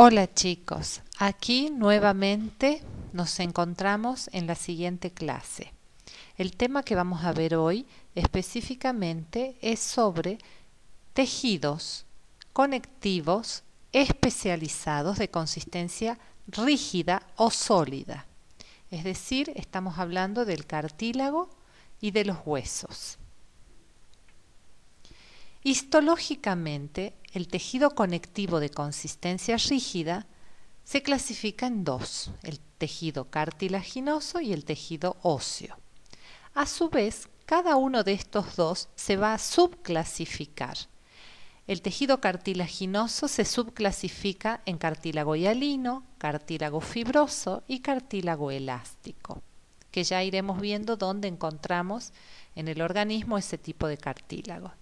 Hola chicos, aquí nuevamente nos encontramos en la siguiente clase. El tema que vamos a ver hoy específicamente es sobre tejidos conectivos especializados de consistencia rígida o sólida. Es decir, estamos hablando del cartílago y de los huesos. Histológicamente, el tejido conectivo de consistencia rígida se clasifica en dos, el tejido cartilaginoso y el tejido óseo. A su vez, cada uno de estos dos se va a subclasificar. El tejido cartilaginoso se subclasifica en cartílago hialino, cartílago fibroso y cartílago elástico, que ya iremos viendo dónde encontramos en el organismo ese tipo de cartílago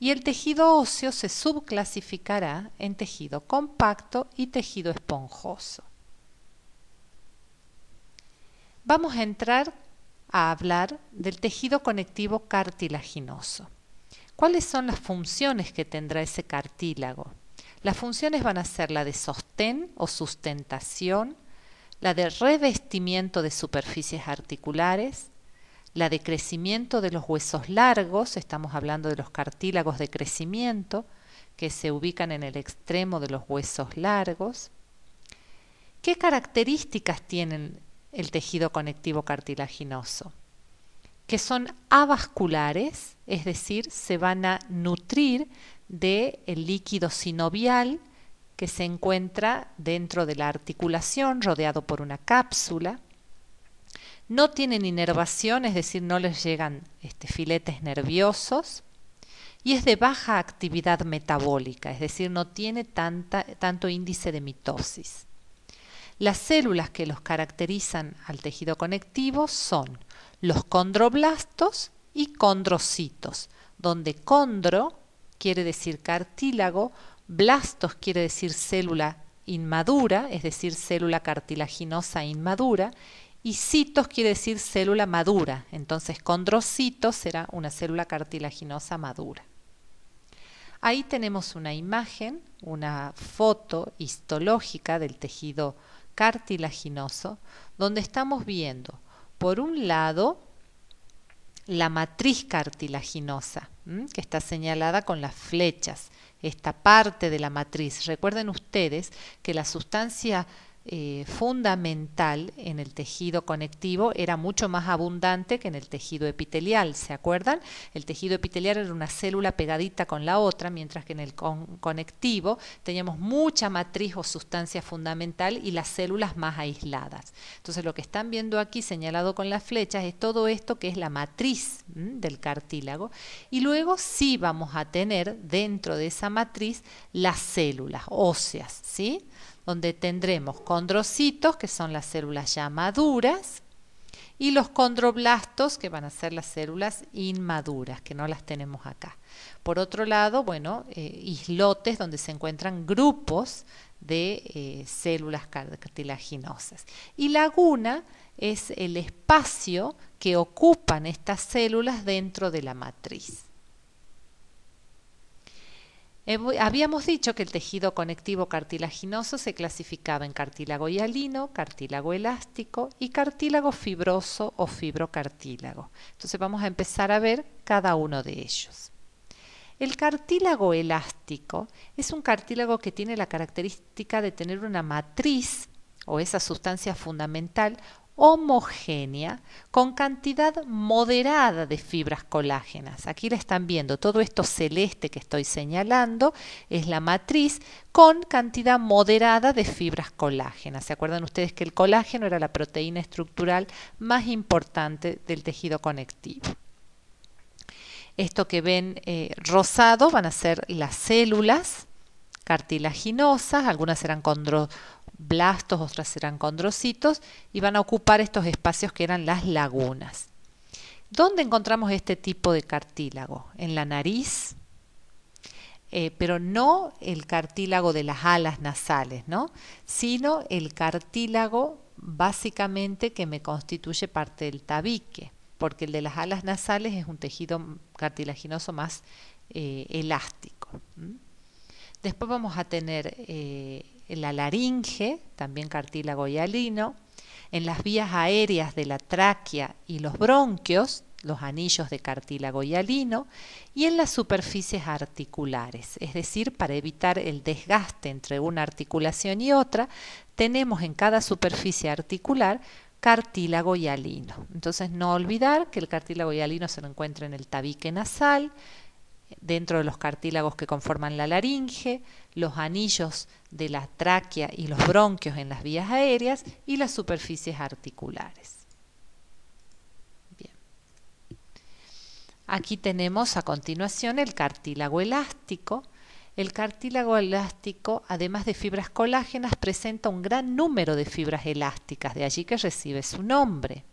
y el tejido óseo se subclasificará en tejido compacto y tejido esponjoso. Vamos a entrar a hablar del tejido conectivo cartilaginoso. ¿Cuáles son las funciones que tendrá ese cartílago? Las funciones van a ser la de sostén o sustentación, la de revestimiento de superficies articulares, la de crecimiento de los huesos largos, estamos hablando de los cartílagos de crecimiento, que se ubican en el extremo de los huesos largos. ¿Qué características tienen el tejido conectivo cartilaginoso? Que son avasculares, es decir, se van a nutrir del el líquido sinovial que se encuentra dentro de la articulación, rodeado por una cápsula no tienen inervación, es decir, no les llegan este, filetes nerviosos, y es de baja actividad metabólica, es decir, no tiene tanto índice de mitosis. Las células que los caracterizan al tejido conectivo son los condroblastos y condrocitos, donde condro quiere decir cartílago, blastos quiere decir célula inmadura, es decir, célula cartilaginosa inmadura, y citos quiere decir célula madura, entonces condrocito será una célula cartilaginosa madura. Ahí tenemos una imagen, una foto histológica del tejido cartilaginoso, donde estamos viendo, por un lado, la matriz cartilaginosa, que está señalada con las flechas, esta parte de la matriz. Recuerden ustedes que la sustancia eh, fundamental en el tejido conectivo era mucho más abundante que en el tejido epitelial, ¿se acuerdan? El tejido epitelial era una célula pegadita con la otra, mientras que en el conectivo teníamos mucha matriz o sustancia fundamental y las células más aisladas. Entonces lo que están viendo aquí señalado con las flechas es todo esto que es la matriz del cartílago y luego sí vamos a tener dentro de esa matriz las células óseas, ¿sí? donde tendremos condrocitos, que son las células ya maduras, y los condroblastos, que van a ser las células inmaduras, que no las tenemos acá. Por otro lado, bueno, eh, islotes donde se encuentran grupos de eh, células cartilaginosas. Y laguna es el espacio que ocupan estas células dentro de la matriz. Habíamos dicho que el tejido conectivo cartilaginoso se clasificaba en cartílago hialino, cartílago elástico y cartílago fibroso o fibrocartílago. Entonces vamos a empezar a ver cada uno de ellos. El cartílago elástico es un cartílago que tiene la característica de tener una matriz o esa sustancia fundamental homogénea con cantidad moderada de fibras colágenas. Aquí la están viendo, todo esto celeste que estoy señalando es la matriz con cantidad moderada de fibras colágenas. ¿Se acuerdan ustedes que el colágeno era la proteína estructural más importante del tejido conectivo? Esto que ven eh, rosado van a ser las células cartilaginosas, algunas serán condro blastos, o serán condrocitos, y van a ocupar estos espacios que eran las lagunas. ¿Dónde encontramos este tipo de cartílago? En la nariz, eh, pero no el cartílago de las alas nasales, ¿no? sino el cartílago básicamente que me constituye parte del tabique, porque el de las alas nasales es un tejido cartilaginoso más eh, elástico. Después vamos a tener eh, en la laringe, también cartílago hialino, en las vías aéreas de la tráquea y los bronquios, los anillos de cartílago hialino, y en las superficies articulares. Es decir, para evitar el desgaste entre una articulación y otra, tenemos en cada superficie articular cartílago hialino. Entonces, no olvidar que el cartílago hialino se lo encuentra en el tabique nasal, dentro de los cartílagos que conforman la laringe, los anillos de la tráquea y los bronquios en las vías aéreas y las superficies articulares. Bien. Aquí tenemos a continuación el cartílago elástico. El cartílago elástico, además de fibras colágenas, presenta un gran número de fibras elásticas, de allí que recibe su nombre.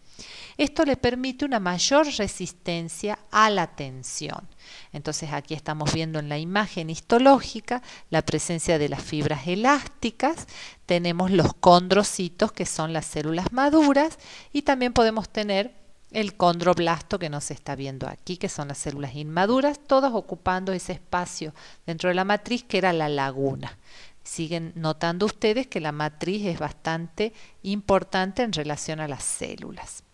Esto le permite una mayor resistencia a la tensión. Entonces aquí estamos viendo en la imagen histológica la presencia de las fibras elásticas, tenemos los condrocitos que son las células maduras y también podemos tener el condroblasto que nos está viendo aquí, que son las células inmaduras, todas ocupando ese espacio dentro de la matriz que era la laguna. Siguen notando ustedes que la matriz es bastante importante en relación a las células.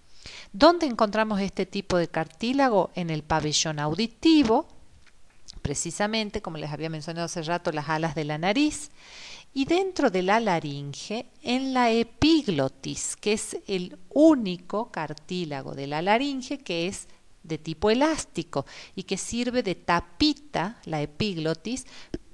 ¿Dónde encontramos este tipo de cartílago? En el pabellón auditivo, precisamente, como les había mencionado hace rato, las alas de la nariz, y dentro de la laringe, en la epiglotis, que es el único cartílago de la laringe que es de tipo elástico y que sirve de tapita, la epiglotis,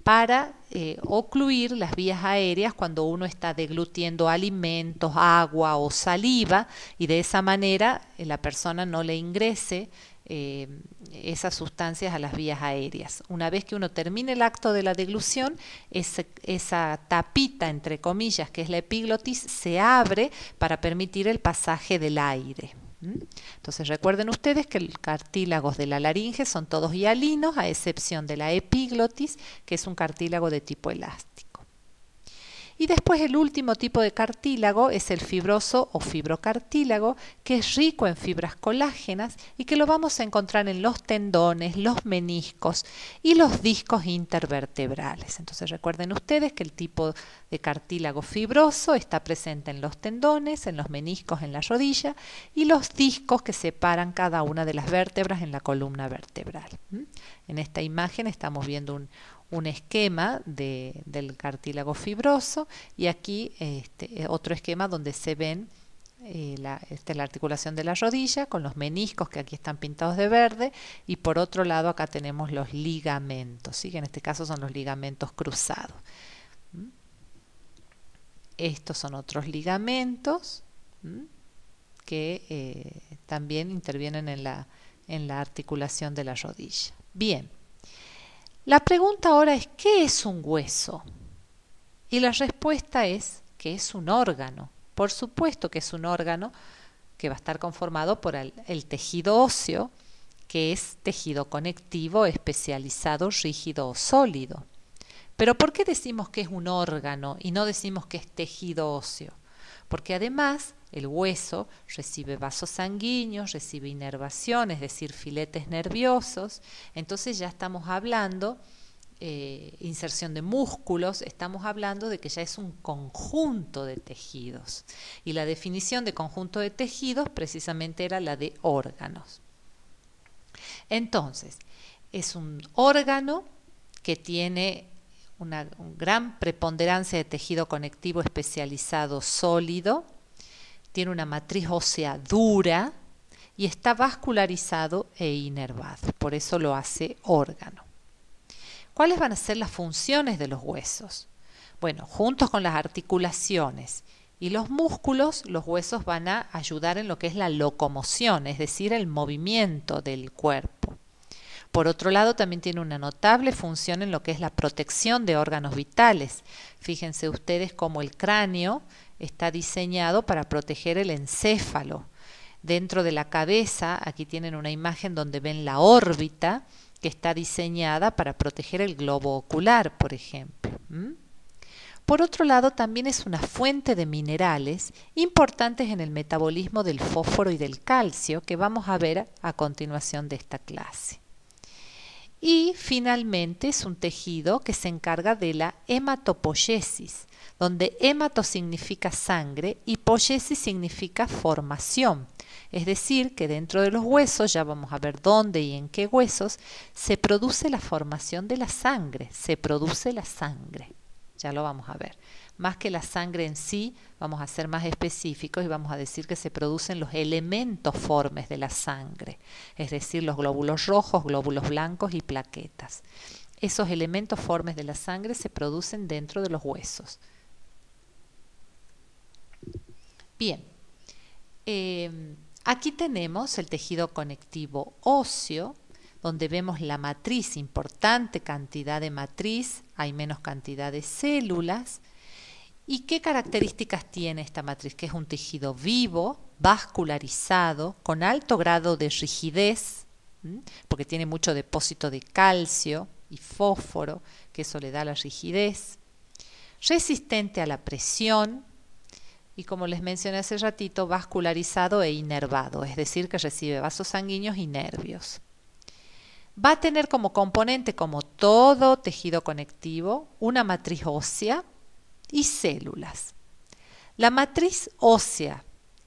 para eh, ocluir las vías aéreas cuando uno está deglutiendo alimentos, agua o saliva y de esa manera eh, la persona no le ingrese eh, esas sustancias a las vías aéreas. Una vez que uno termine el acto de la deglución, esa, esa tapita, entre comillas, que es la epiglotis, se abre para permitir el pasaje del aire. ¿Mm? Entonces recuerden ustedes que los cartílagos de la laringe son todos hialinos, a excepción de la epiglotis, que es un cartílago de tipo elástico. Y después el último tipo de cartílago es el fibroso o fibrocartílago, que es rico en fibras colágenas y que lo vamos a encontrar en los tendones, los meniscos y los discos intervertebrales. Entonces recuerden ustedes que el tipo de cartílago fibroso está presente en los tendones, en los meniscos, en la rodilla y los discos que separan cada una de las vértebras en la columna vertebral. ¿Mm? En esta imagen estamos viendo un, un esquema del cartílago fibroso y aquí este, eh, otro esquema donde se ven eh, este, la, articulación de la rodilla con los meniscos que aquí están pintados de verde y por otro lado acá tenemos los ligamentos, ¿sí? que en este caso son los ligamentos cruzados. ¿Mm? Estos son otros ligamentos ¿Mm? que eh, también intervienen en la, en la articulación de la rodilla. Bien. La pregunta ahora es, ¿qué es un hueso? Y la respuesta es que es un órgano. Por supuesto que es un órgano que va a estar conformado por el, tejido óseo, que es tejido conectivo, especializado, rígido o sólido. Pero ¿por qué decimos que es un órgano y no decimos que es tejido óseo? Porque además el hueso recibe vasos sanguíneos, recibe inervaciones, es decir, filetes nerviosos. Entonces ya estamos hablando, de eh, inserción de músculos, estamos hablando de que ya es un conjunto de tejidos. Y la definición de conjunto de tejidos precisamente era la de órganos. Entonces, es un órgano que tiene una gran preponderancia de tejido conectivo especializado sólido, tiene una matriz ósea dura y está vascularizado e inervado, por eso lo hace órgano. ¿Cuáles van a ser las funciones de los huesos? Bueno, juntos con las articulaciones y los músculos, los huesos van a ayudar en lo que es la locomoción, es decir, el movimiento del cuerpo. Por otro lado, también tiene una notable función en lo que es la protección de órganos vitales. Fíjense ustedes cómo el cráneo está diseñado para proteger el encéfalo. Dentro de la cabeza, aquí tienen una imagen donde ven la órbita que está diseñada para proteger el globo ocular, por ejemplo. Por otro lado, también es una fuente de minerales importantes en el metabolismo del fósforo y del calcio, que vamos a ver a continuación de esta clase. Y finalmente es un tejido que se encarga de la hematopoyesis, donde hemato significa sangre y poyesis significa formación. Es decir, que dentro de los huesos, ya vamos a ver dónde y en qué huesos, se produce la formación de la sangre, se produce la sangre. Ya lo vamos a ver más que la sangre en sí, vamos a ser más específicos y vamos a decir que se producen los elementos formes de la sangre, es decir, los glóbulos rojos, glóbulos blancos y plaquetas. Esos elementos formes de la sangre se producen dentro de los huesos. Bien, eh, aquí tenemos el tejido conectivo óseo, donde vemos la matriz, importante cantidad de matriz, hay menos cantidad de células, ¿Y qué características tiene esta matriz? Que es un tejido vivo, vascularizado, con alto grado de rigidez, porque tiene mucho depósito de calcio y fósforo, que eso le da la rigidez, resistente a la presión y, como les mencioné hace ratito, vascularizado e inervado, es decir, que recibe vasos sanguíneos y nervios. Va a tener como componente, como todo tejido conectivo, una matriz ósea, y células. La matriz ósea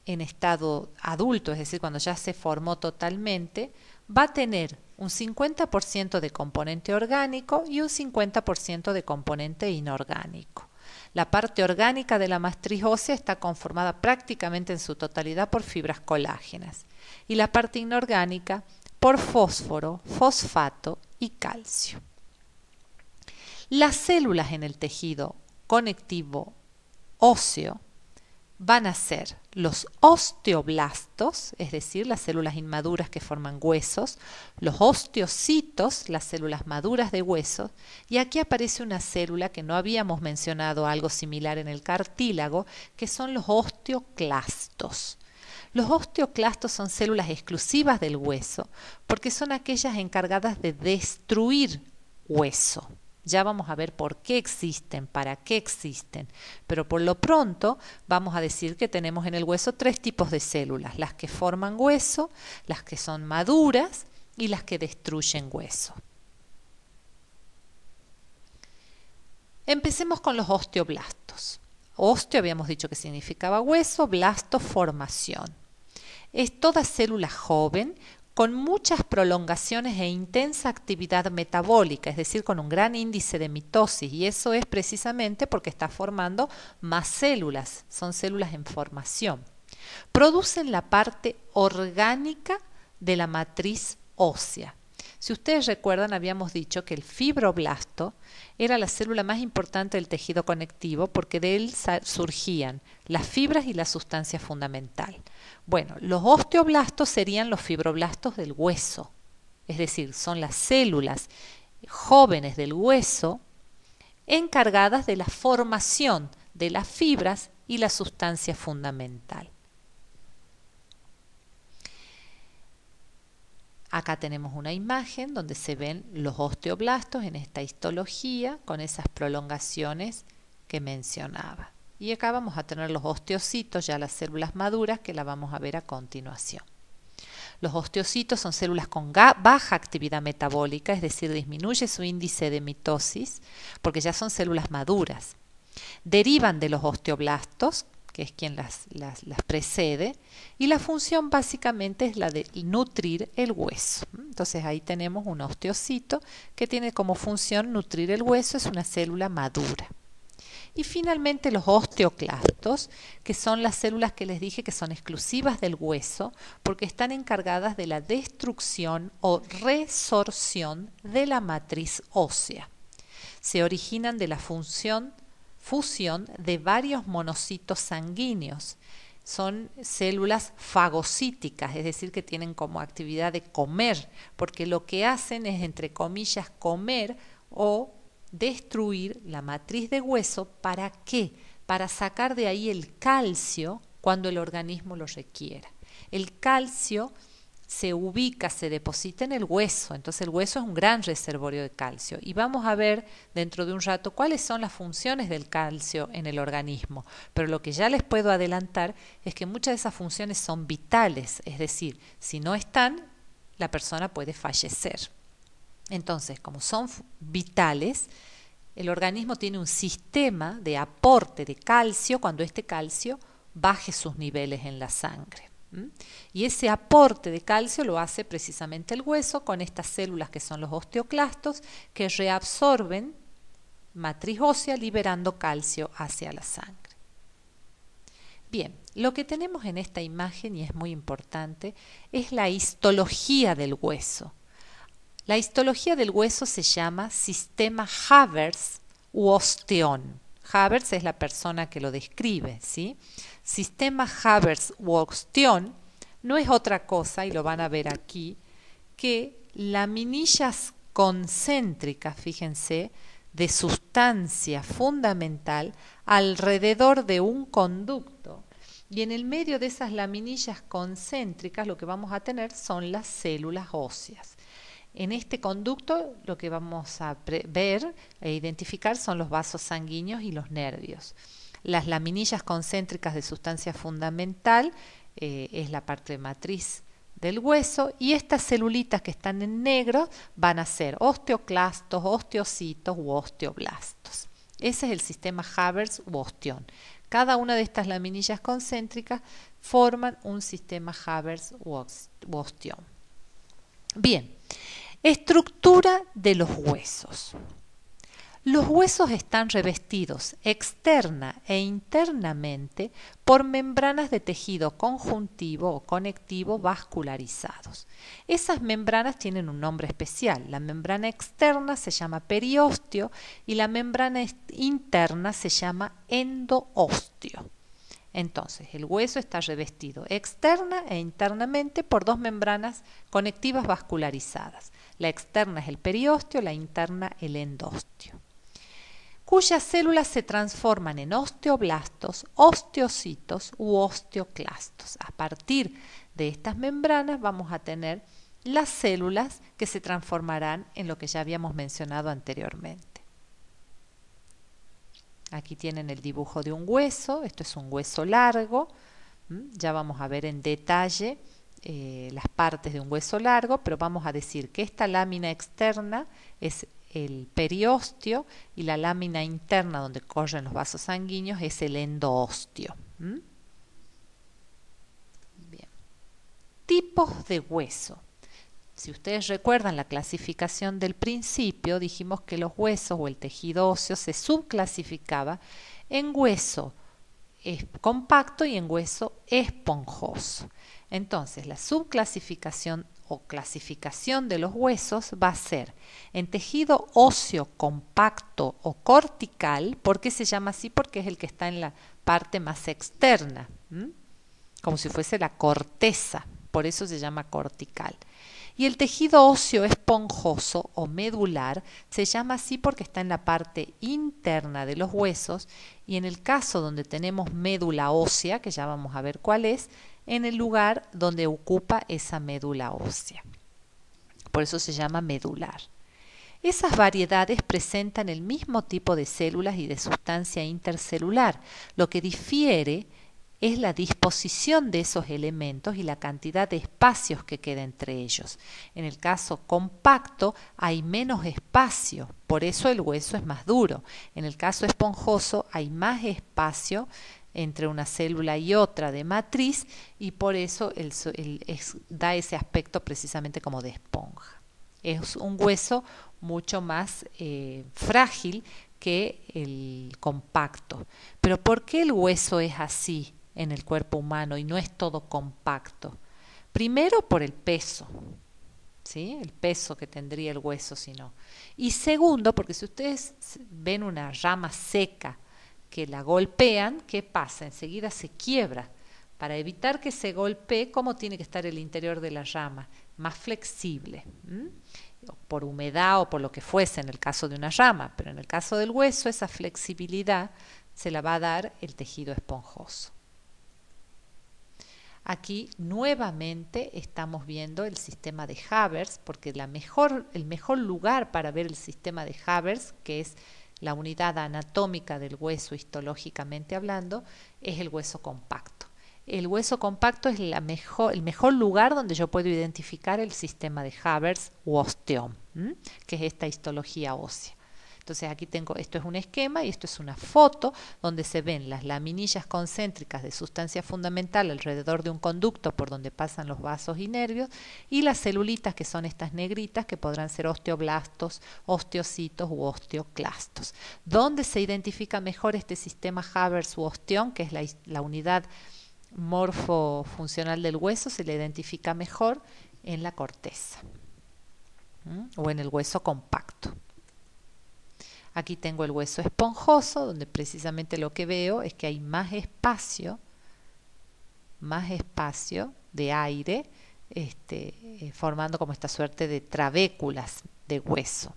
en estado adulto, es decir, cuando ya se formó totalmente, va a tener un 50% de componente orgánico y un 50% de componente inorgánico. La parte orgánica de la matriz ósea está conformada prácticamente en su totalidad por fibras colágenas y la parte inorgánica por fósforo, fosfato y calcio. Las células en el tejido conectivo óseo van a ser los osteoblastos, es decir, las células inmaduras que forman huesos, los osteocitos, las células maduras de huesos, y aquí aparece una célula que no habíamos mencionado algo similar en el cartílago, que son los osteoclastos. Los osteoclastos son células exclusivas del hueso porque son aquellas encargadas de destruir hueso. Ya vamos a ver por qué existen, para qué existen. Pero por lo pronto vamos a decir que tenemos en el hueso tres tipos de células. Las que forman hueso, las que son maduras y las que destruyen hueso. Empecemos con los osteoblastos. Osteo habíamos dicho que significaba hueso, blasto formación. Es toda célula joven con muchas prolongaciones e intensa actividad metabólica, es decir, con un gran índice de mitosis, y eso es precisamente porque está formando más células, son células en formación. Producen la parte orgánica de la matriz ósea. Si ustedes recuerdan, habíamos dicho que el fibroblasto era la célula más importante del tejido conectivo porque de él surgían las fibras y la sustancia fundamental. Bueno, los osteoblastos serían los fibroblastos del hueso, es decir, son las células jóvenes del hueso encargadas de la formación de las fibras y la sustancia fundamental. Acá tenemos una imagen donde se ven los osteoblastos en esta histología con esas prolongaciones que mencionaba. Y acá vamos a tener los osteocitos, ya las células maduras, que la vamos a ver a continuación. Los osteocitos son células con baja actividad metabólica, es decir, disminuye su índice de mitosis porque ya son células maduras. Derivan de los osteoblastos, que es quien las, precede, y la función básicamente es la de nutrir el hueso. Entonces ahí tenemos un osteocito que tiene como función nutrir el hueso, es una célula madura. Y finalmente los osteoclastos, que son las células que les dije que son exclusivas del hueso, porque están encargadas de la destrucción o resorción de la matriz ósea. Se originan de la función fusión de varios monocitos sanguíneos. Son células fagocíticas, es decir, que tienen como actividad de comer, porque lo que hacen es, entre comillas, comer o destruir la matriz de hueso. ¿Para qué? Para sacar de ahí el calcio cuando el organismo lo requiera. El calcio se ubica, se deposita en el hueso. Entonces el hueso es un gran reservorio de calcio. Y vamos a ver dentro de un rato cuáles son las funciones del calcio en el organismo. Pero lo que ya les puedo adelantar es que muchas de esas funciones son vitales. Es decir, si no están, la persona puede fallecer. Entonces, como son vitales, el organismo tiene un sistema de aporte de calcio cuando este calcio baje sus niveles en la sangre. Y ese aporte de calcio lo hace precisamente el hueso con estas células que son los osteoclastos que reabsorben matriz ósea liberando calcio hacia la sangre. Bien, lo que tenemos en esta imagen, y es muy importante, es la histología del hueso. La histología del hueso se llama sistema Havers u osteón. Havers es la persona que lo describe, ¿sí? sistema Havers-Wolfson no es otra cosa, y lo van a ver aquí, que laminillas concéntricas, fíjense, de sustancia fundamental alrededor de un conducto. Y en el medio de esas laminillas concéntricas lo que vamos a tener son las células óseas. En este conducto lo que vamos a ver e identificar son los vasos sanguíneos y los nervios. Las laminillas concéntricas de sustancia fundamental eh, es la parte matriz del hueso y estas celulitas que están en negro van a ser osteoclastos, osteocitos u osteoblastos. Ese es el sistema Havers u Cada una de estas laminillas concéntricas forman un sistema Havers u Bien, estructura de los huesos. Los huesos están revestidos externa e internamente por membranas de tejido conjuntivo o conectivo vascularizados. Esas membranas tienen un nombre especial. La membrana externa se llama periostio y la membrana interna se llama endostio. Entonces, el hueso está revestido externa e internamente por dos membranas conectivas vascularizadas. La externa es el periostio, la interna el endostio cuyas células se transforman en osteoblastos, osteocitos u osteoclastos. A partir de estas membranas vamos a tener las células que se transformarán en lo que ya habíamos mencionado anteriormente. Aquí tienen el dibujo de un hueso, esto es un hueso largo, ya vamos a ver en detalle eh, las partes de un hueso largo, pero vamos a decir que esta lámina externa es el periostio y la lámina interna donde corren los vasos sanguíneos es el endoosteo. ¿Mm? Tipos de hueso. Si ustedes recuerdan la clasificación del principio, dijimos que los huesos o el tejido óseo se subclasificaba en hueso eh, compacto y en hueso esponjoso. Entonces, la subclasificación o clasificación de los huesos va a ser en tejido óseo compacto o cortical, ¿por qué se llama así? Porque es el que está en la parte más externa, como si fuese la corteza, por eso se llama cortical. Y el tejido óseo esponjoso o medular se llama así porque está en la parte interna de los huesos y en el caso donde tenemos médula ósea, que ya vamos a ver cuál es, en el lugar donde ocupa esa médula ósea. Por eso se llama medular. Esas variedades presentan el mismo tipo de células y de sustancia intercelular. Lo que difiere es la disposición de esos elementos y la cantidad de espacios que queda entre ellos. En el caso compacto hay menos espacio, por eso el hueso es más duro. En el caso esponjoso hay más espacio entre una célula y otra de matriz y por eso da ese aspecto precisamente como de esponja. Es un hueso mucho más eh, frágil que el compacto. Pero ¿por qué el hueso es así en el cuerpo humano y no es todo compacto? Primero por el peso, ¿sí? el peso que tendría el hueso si no. Y segundo, porque si ustedes ven una rama seca, que la golpean, ¿qué pasa? Enseguida se quiebra. Para evitar que se golpee, ¿cómo tiene que estar el interior de la rama? Más flexible, por humedad o por lo que fuese en el caso de una rama, pero en el caso del hueso esa flexibilidad se la va a dar el tejido esponjoso. Aquí nuevamente estamos viendo el sistema de Havers, porque la mejor, el mejor lugar para ver el sistema de Havers, que es la unidad anatómica del hueso, histológicamente hablando, es el hueso compacto. El hueso compacto es el mejor lugar donde yo puedo identificar el sistema de Havers u osteón, que es esta histología ósea. Entonces aquí tengo, esto es un esquema y esto es una foto donde se ven las laminillas concéntricas de sustancia fundamental alrededor de un conducto por donde pasan los vasos y nervios y las celulitas que son estas negritas que podrán ser osteoblastos, osteocitos u osteoclastos. ¿Dónde se identifica mejor este sistema Havers u osteón, que es la, unidad morfofuncional del hueso se le identifica mejor en la corteza o en el hueso compacto. Aquí tengo el hueso esponjoso, donde precisamente lo que veo es que hay más espacio, más espacio de aire, este, eh, formando como esta suerte de trabéculas de hueso.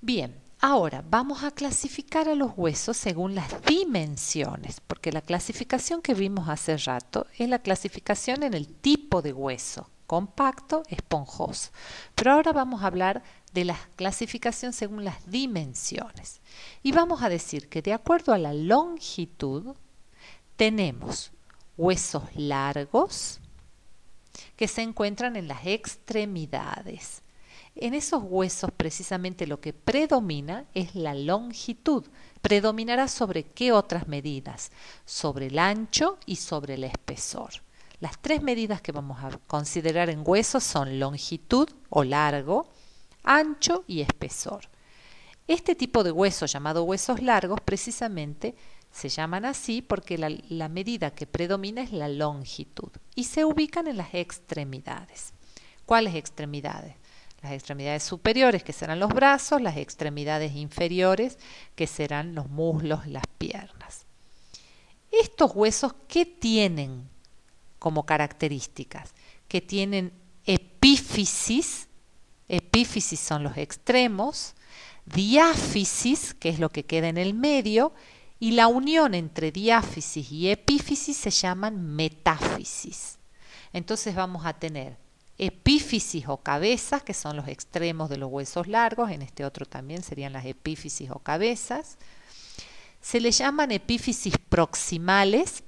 Bien, ahora vamos a clasificar a los huesos según las dimensiones, porque la clasificación que vimos hace rato es la clasificación en el tipo de hueso, compacto, esponjoso. Pero ahora vamos a hablar de la clasificación según las dimensiones. Y vamos a decir que de acuerdo a la longitud tenemos huesos largos que se encuentran en las extremidades. En esos huesos precisamente lo que predomina es la longitud. Predominará sobre qué otras medidas? Sobre el ancho y sobre el espesor. Las tres medidas que vamos a considerar en huesos son longitud o largo, ancho y espesor. Este tipo de hueso llamado huesos largos precisamente se llaman así porque la, la, medida que predomina es la longitud y se ubican en las extremidades. ¿Cuáles extremidades? Las extremidades superiores, que serán los brazos, las extremidades inferiores, que serán los muslos, las piernas. Estos huesos, ¿qué tienen? como características, que tienen epífisis, epífisis son los extremos, diáfisis, que es lo que queda en el medio, y la unión entre diáfisis y epífisis se llaman metáfisis. Entonces vamos a tener epífisis o cabezas, que son los extremos de los huesos largos, en este otro también serían las epífisis o cabezas. Se le llaman epífisis proximales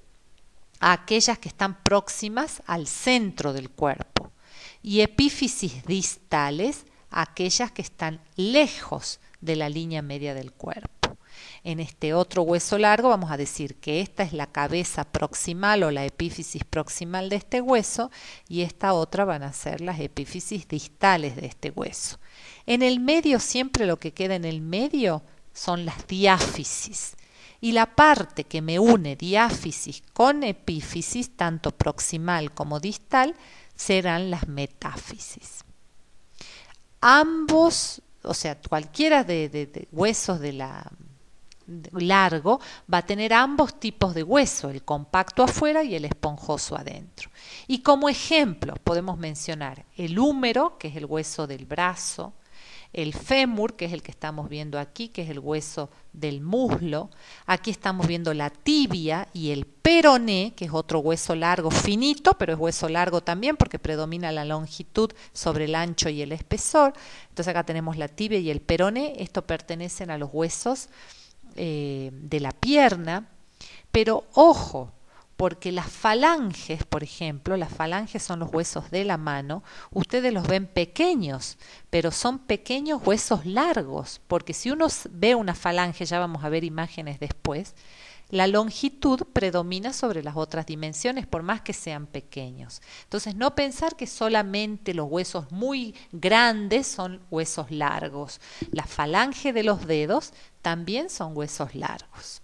a aquellas que están próximas al centro del cuerpo y epífisis distales aquellas que están lejos de la línea media del cuerpo. En este otro hueso largo vamos a decir que esta es la cabeza proximal o la epífisis proximal de este hueso y esta otra van a ser las epífisis distales de este hueso. En el medio siempre lo que queda en el medio son las diáfisis y la parte que me une diáfisis con epífisis, tanto proximal como distal, serán las metáfisis. Ambos, o sea, cualquiera de, huesos de la largo va a tener ambos tipos de hueso, el compacto afuera y el esponjoso adentro. Y como ejemplo podemos mencionar el húmero, que es el hueso del brazo, el fémur, que es el que estamos viendo aquí, que es el hueso del muslo. Aquí estamos viendo la tibia y el peroné, que es otro hueso largo, finito, pero es hueso largo también porque predomina la longitud sobre el ancho y el espesor. Entonces acá tenemos la tibia y el peroné. Esto pertenecen a los huesos eh, de la pierna. Pero ojo, porque las falanges, por ejemplo, las falanges son los huesos de la mano, ustedes los ven pequeños, pero son pequeños huesos largos, porque si uno ve una falange, ya vamos a ver imágenes después, la longitud predomina sobre las otras dimensiones, por más que sean pequeños. Entonces, no pensar que solamente los huesos muy grandes son huesos largos. La falange de los dedos también son huesos largos.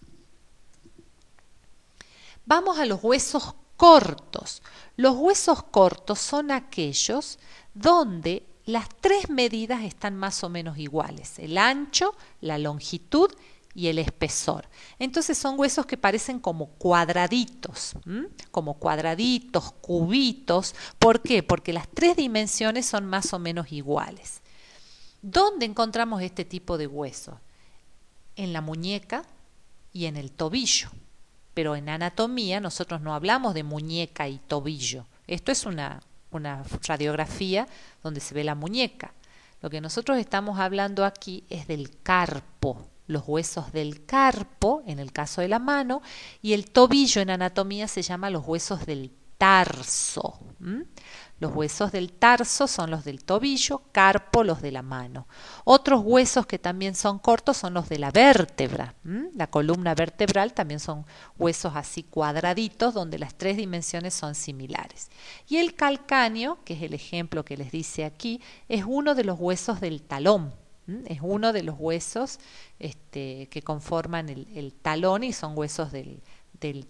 Vamos a los huesos cortos. Los huesos cortos son aquellos donde las tres medidas están más o menos iguales, el ancho, la longitud y el espesor. Entonces son huesos que parecen como cuadraditos, como cuadraditos, cubitos. ¿Por qué? Porque las tres dimensiones son más o menos iguales. ¿Dónde encontramos este tipo de huesos? En la muñeca y en el tobillo pero en anatomía nosotros no hablamos de muñeca y tobillo. Esto es una, una radiografía donde se ve la muñeca. Lo que nosotros estamos hablando aquí es del carpo, los huesos del carpo, en el caso de la mano, y el tobillo en anatomía se llama los huesos del tarso. Los huesos del tarso son los del tobillo, carpo los de la mano. Otros huesos que también son cortos son los de la vértebra. La columna vertebral también son huesos así cuadraditos donde las tres dimensiones son similares. Y el calcáneo, que es el ejemplo que les dice aquí, es uno de los huesos del talón. Es uno de los huesos este, que conforman el, talón y son huesos del,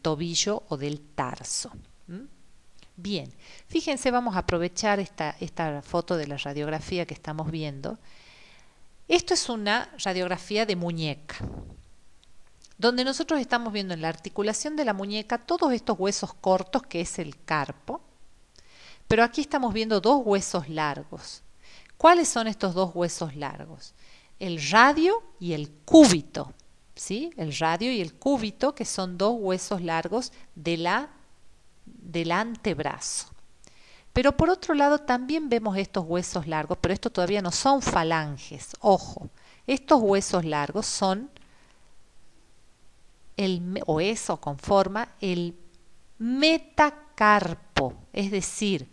tobillo o del tarso. Bien, fíjense, vamos a aprovechar esta, esta foto de la radiografía que estamos viendo. Esto es una radiografía de muñeca, donde nosotros estamos viendo en la articulación de la muñeca todos estos huesos cortos que es el carpo, pero aquí estamos viendo dos huesos largos. ¿Cuáles son estos dos huesos largos? El radio y el cúbito, ¿sí? El radio y el cúbito que son dos huesos largos de la del antebrazo. Pero por otro lado también vemos estos huesos largos, pero estos todavía no son falanges, ojo, estos huesos largos son el, o eso conforma el metacarpo, es decir,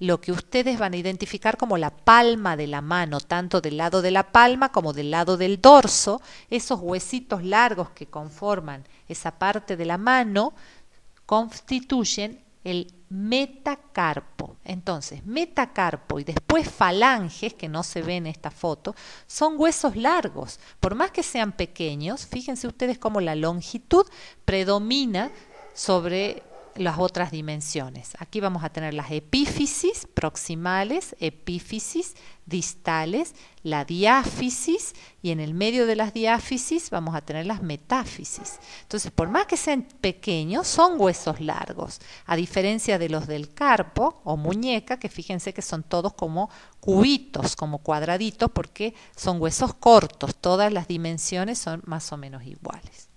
lo que ustedes van a identificar como la palma de la mano, tanto del lado de la palma como del lado del dorso, esos huesitos largos que conforman esa parte de la mano constituyen el metacarpo. Entonces, metacarpo y después falanges, que no se ve en esta foto, son huesos largos. Por más que sean pequeños, fíjense ustedes cómo la longitud predomina sobre las otras dimensiones. Aquí vamos a tener las epífisis proximales, epífisis distales, la diáfisis y en el medio de las diáfisis vamos a tener las metáfisis. Entonces, por más que sean pequeños, son huesos largos, a diferencia de los del carpo o muñeca, que fíjense que son todos como cubitos, como cuadraditos, porque son huesos cortos, todas las dimensiones son más o menos iguales.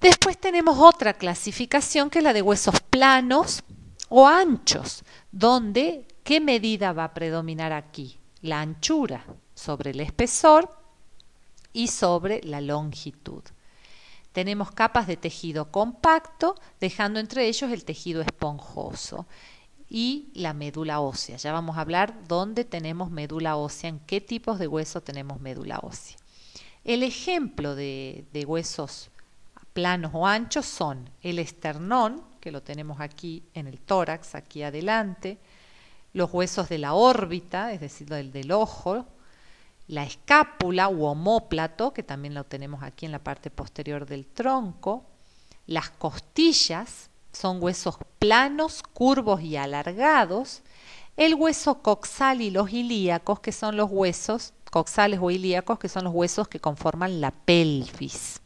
Después tenemos otra clasificación que es la de huesos planos o anchos, donde ¿qué medida va a predominar aquí? La anchura sobre el espesor y sobre la longitud. Tenemos capas de tejido compacto, dejando entre ellos el tejido esponjoso y la médula ósea. Ya vamos a hablar dónde tenemos médula ósea, en qué tipos de hueso tenemos médula ósea. El ejemplo de, de huesos planos o anchos son el esternón, que lo tenemos aquí en el tórax, aquí adelante, los huesos de la órbita, es decir, el del ojo, la escápula u homóplato, que también lo tenemos aquí en la parte posterior del tronco, las costillas, son huesos planos, curvos y alargados, el hueso coxal y los ilíacos, que son los huesos coxales o ilíacos, que son los huesos que conforman la pelvis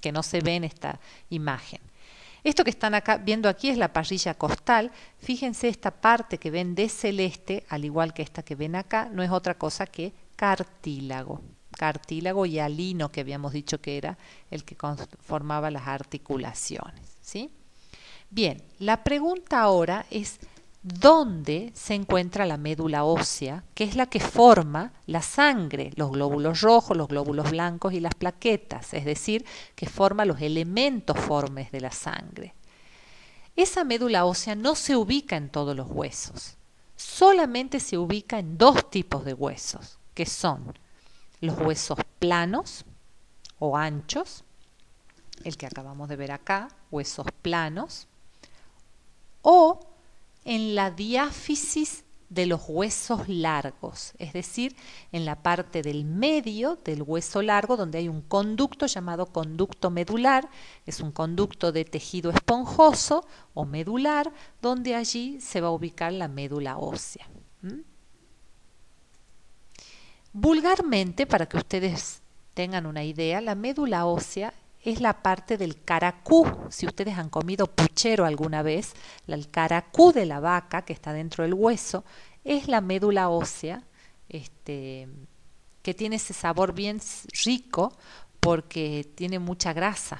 que no se ve en esta imagen. Esto que están acá, viendo aquí es la parrilla costal. Fíjense esta parte que ven de celeste, al igual que esta que ven acá, no es otra cosa que cartílago. Cartílago y alino que habíamos dicho que era el que conformaba las articulaciones. ¿sí? Bien, la pregunta ahora es dónde se encuentra la médula ósea, que es la que forma la sangre, los glóbulos rojos, los glóbulos blancos y las plaquetas, es decir, que forma los elementos formes de la sangre. Esa médula ósea no se ubica en todos los huesos, solamente se ubica en dos tipos de huesos, que son los huesos planos o anchos, el que acabamos de ver acá, huesos planos, o en la diáfisis de los huesos largos, es decir, en la parte del medio del hueso largo donde hay un conducto llamado conducto medular, es un conducto de tejido esponjoso o medular, donde allí se va a ubicar la médula ósea. Vulgarmente, para que ustedes tengan una idea, la médula ósea es la parte del caracú. Si ustedes han comido puchero alguna vez, el caracú de la vaca que está dentro del hueso es la médula ósea, este, que tiene ese sabor bien rico porque tiene mucha grasa.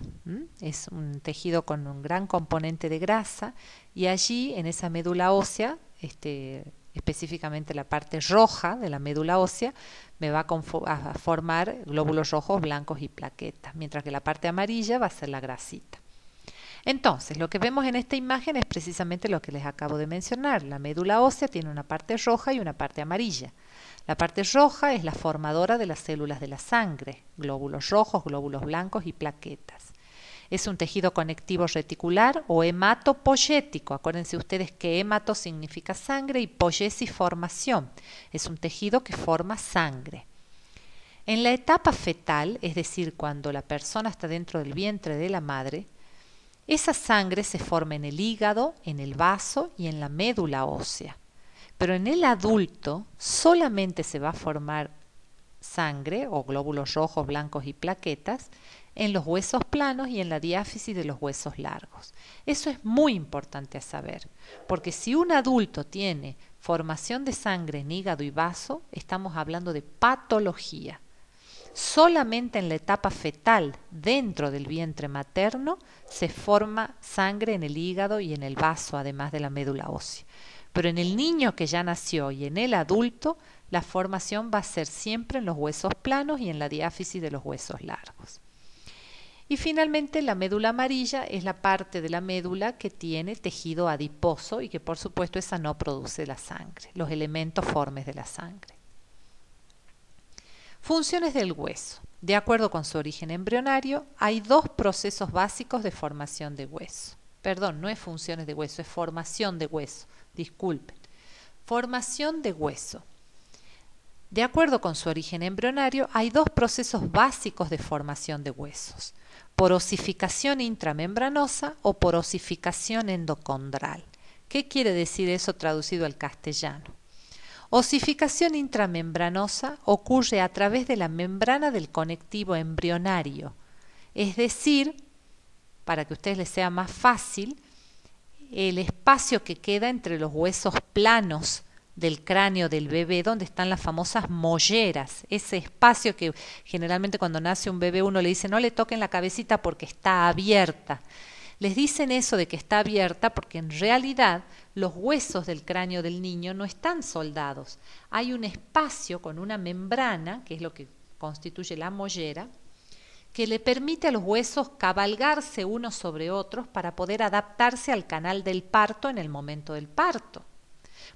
Es un tejido con un gran componente de grasa y allí en esa médula ósea este, específicamente la parte roja de la médula ósea, me va a, formar glóbulos rojos, blancos y plaquetas, mientras que la parte amarilla va a ser la grasita. Entonces, lo que vemos en esta imagen es precisamente lo que les acabo de mencionar. La médula ósea tiene una parte roja y una parte amarilla. La parte roja es la formadora de las células de la sangre, glóbulos rojos, glóbulos blancos y plaquetas es un tejido conectivo reticular o hematopoyético. Acuérdense ustedes que hemato significa sangre y poyesis formación. Es un tejido que forma sangre. En la etapa fetal, es decir, cuando la persona está dentro del vientre de la madre, esa sangre se forma en el hígado, en el vaso y en la médula ósea. Pero en el adulto solamente se va a formar sangre o glóbulos rojos, blancos y plaquetas en los huesos planos y en la diáfisis de los huesos largos. Eso es muy importante a saber, porque si un adulto tiene formación de sangre en hígado y vaso, estamos hablando de patología. Solamente en la etapa fetal, dentro del vientre materno, se forma sangre en el hígado y en el vaso, además de la médula ósea. Pero en el niño que ya nació y en el adulto, la formación va a ser siempre en los huesos planos y en la diáfisis de los huesos largos. Y finalmente la médula amarilla es la parte de la médula que tiene tejido adiposo y que por supuesto esa no produce la sangre, los elementos formes de la sangre. Funciones del hueso. De acuerdo con su origen embrionario, hay dos procesos básicos de formación de hueso. Perdón, no es funciones de hueso, es formación de hueso. Disculpen. Formación de hueso. De acuerdo con su origen embrionario, hay dos procesos básicos de formación de huesos por osificación intramembranosa o por osificación endocondral. ¿Qué quiere decir eso traducido al castellano? Osificación intramembranosa ocurre a través de la membrana del conectivo embrionario, es decir, para que a ustedes les sea más fácil, el espacio que queda entre los huesos planos del cráneo del bebé donde están las famosas molleras, ese espacio que generalmente cuando nace un bebé uno le dice no le toquen la cabecita porque está abierta. Les dicen eso de que está abierta porque en realidad los huesos del cráneo del niño no están soldados. Hay un espacio con una membrana, que es lo que constituye la mollera, que le permite a los huesos cabalgarse unos sobre otros para poder adaptarse al canal del parto en el momento del parto.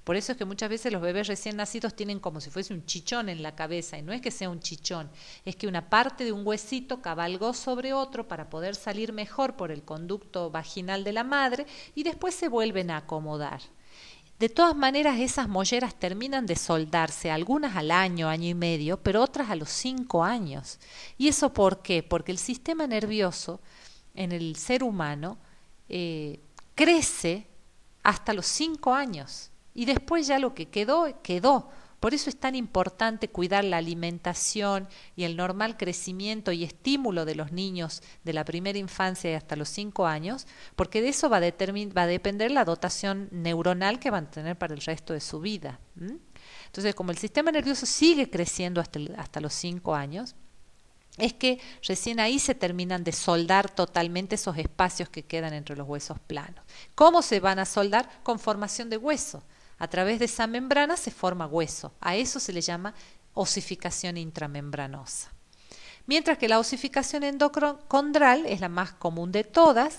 Por eso es que muchas veces los bebés recién nacidos tienen como si fuese un chichón en la cabeza, y no es que sea un chichón, es que una parte de un huesito cabalgó sobre otro para poder salir mejor por el conducto vaginal de la madre y después se vuelven a acomodar. De todas maneras, esas molleras terminan de soldarse, algunas al año, año y medio, pero otras a los cinco años. ¿Y eso por qué? Porque el sistema nervioso en el ser humano eh, crece hasta los cinco años. Y después ya lo que quedó, quedó. Por eso es tan importante cuidar la alimentación y el normal crecimiento y estímulo de los niños de la primera infancia y hasta los cinco años, porque de eso va a, depender la dotación neuronal que van a tener para el resto de su vida. Entonces, como el sistema nervioso sigue creciendo hasta, hasta los cinco años, es que recién ahí se terminan de soldar totalmente esos espacios que quedan entre los huesos planos. ¿Cómo se van a soldar? Con formación de hueso a través de esa membrana se forma hueso. A eso se le llama osificación intramembranosa. Mientras que la osificación endocondral es la más común de todas,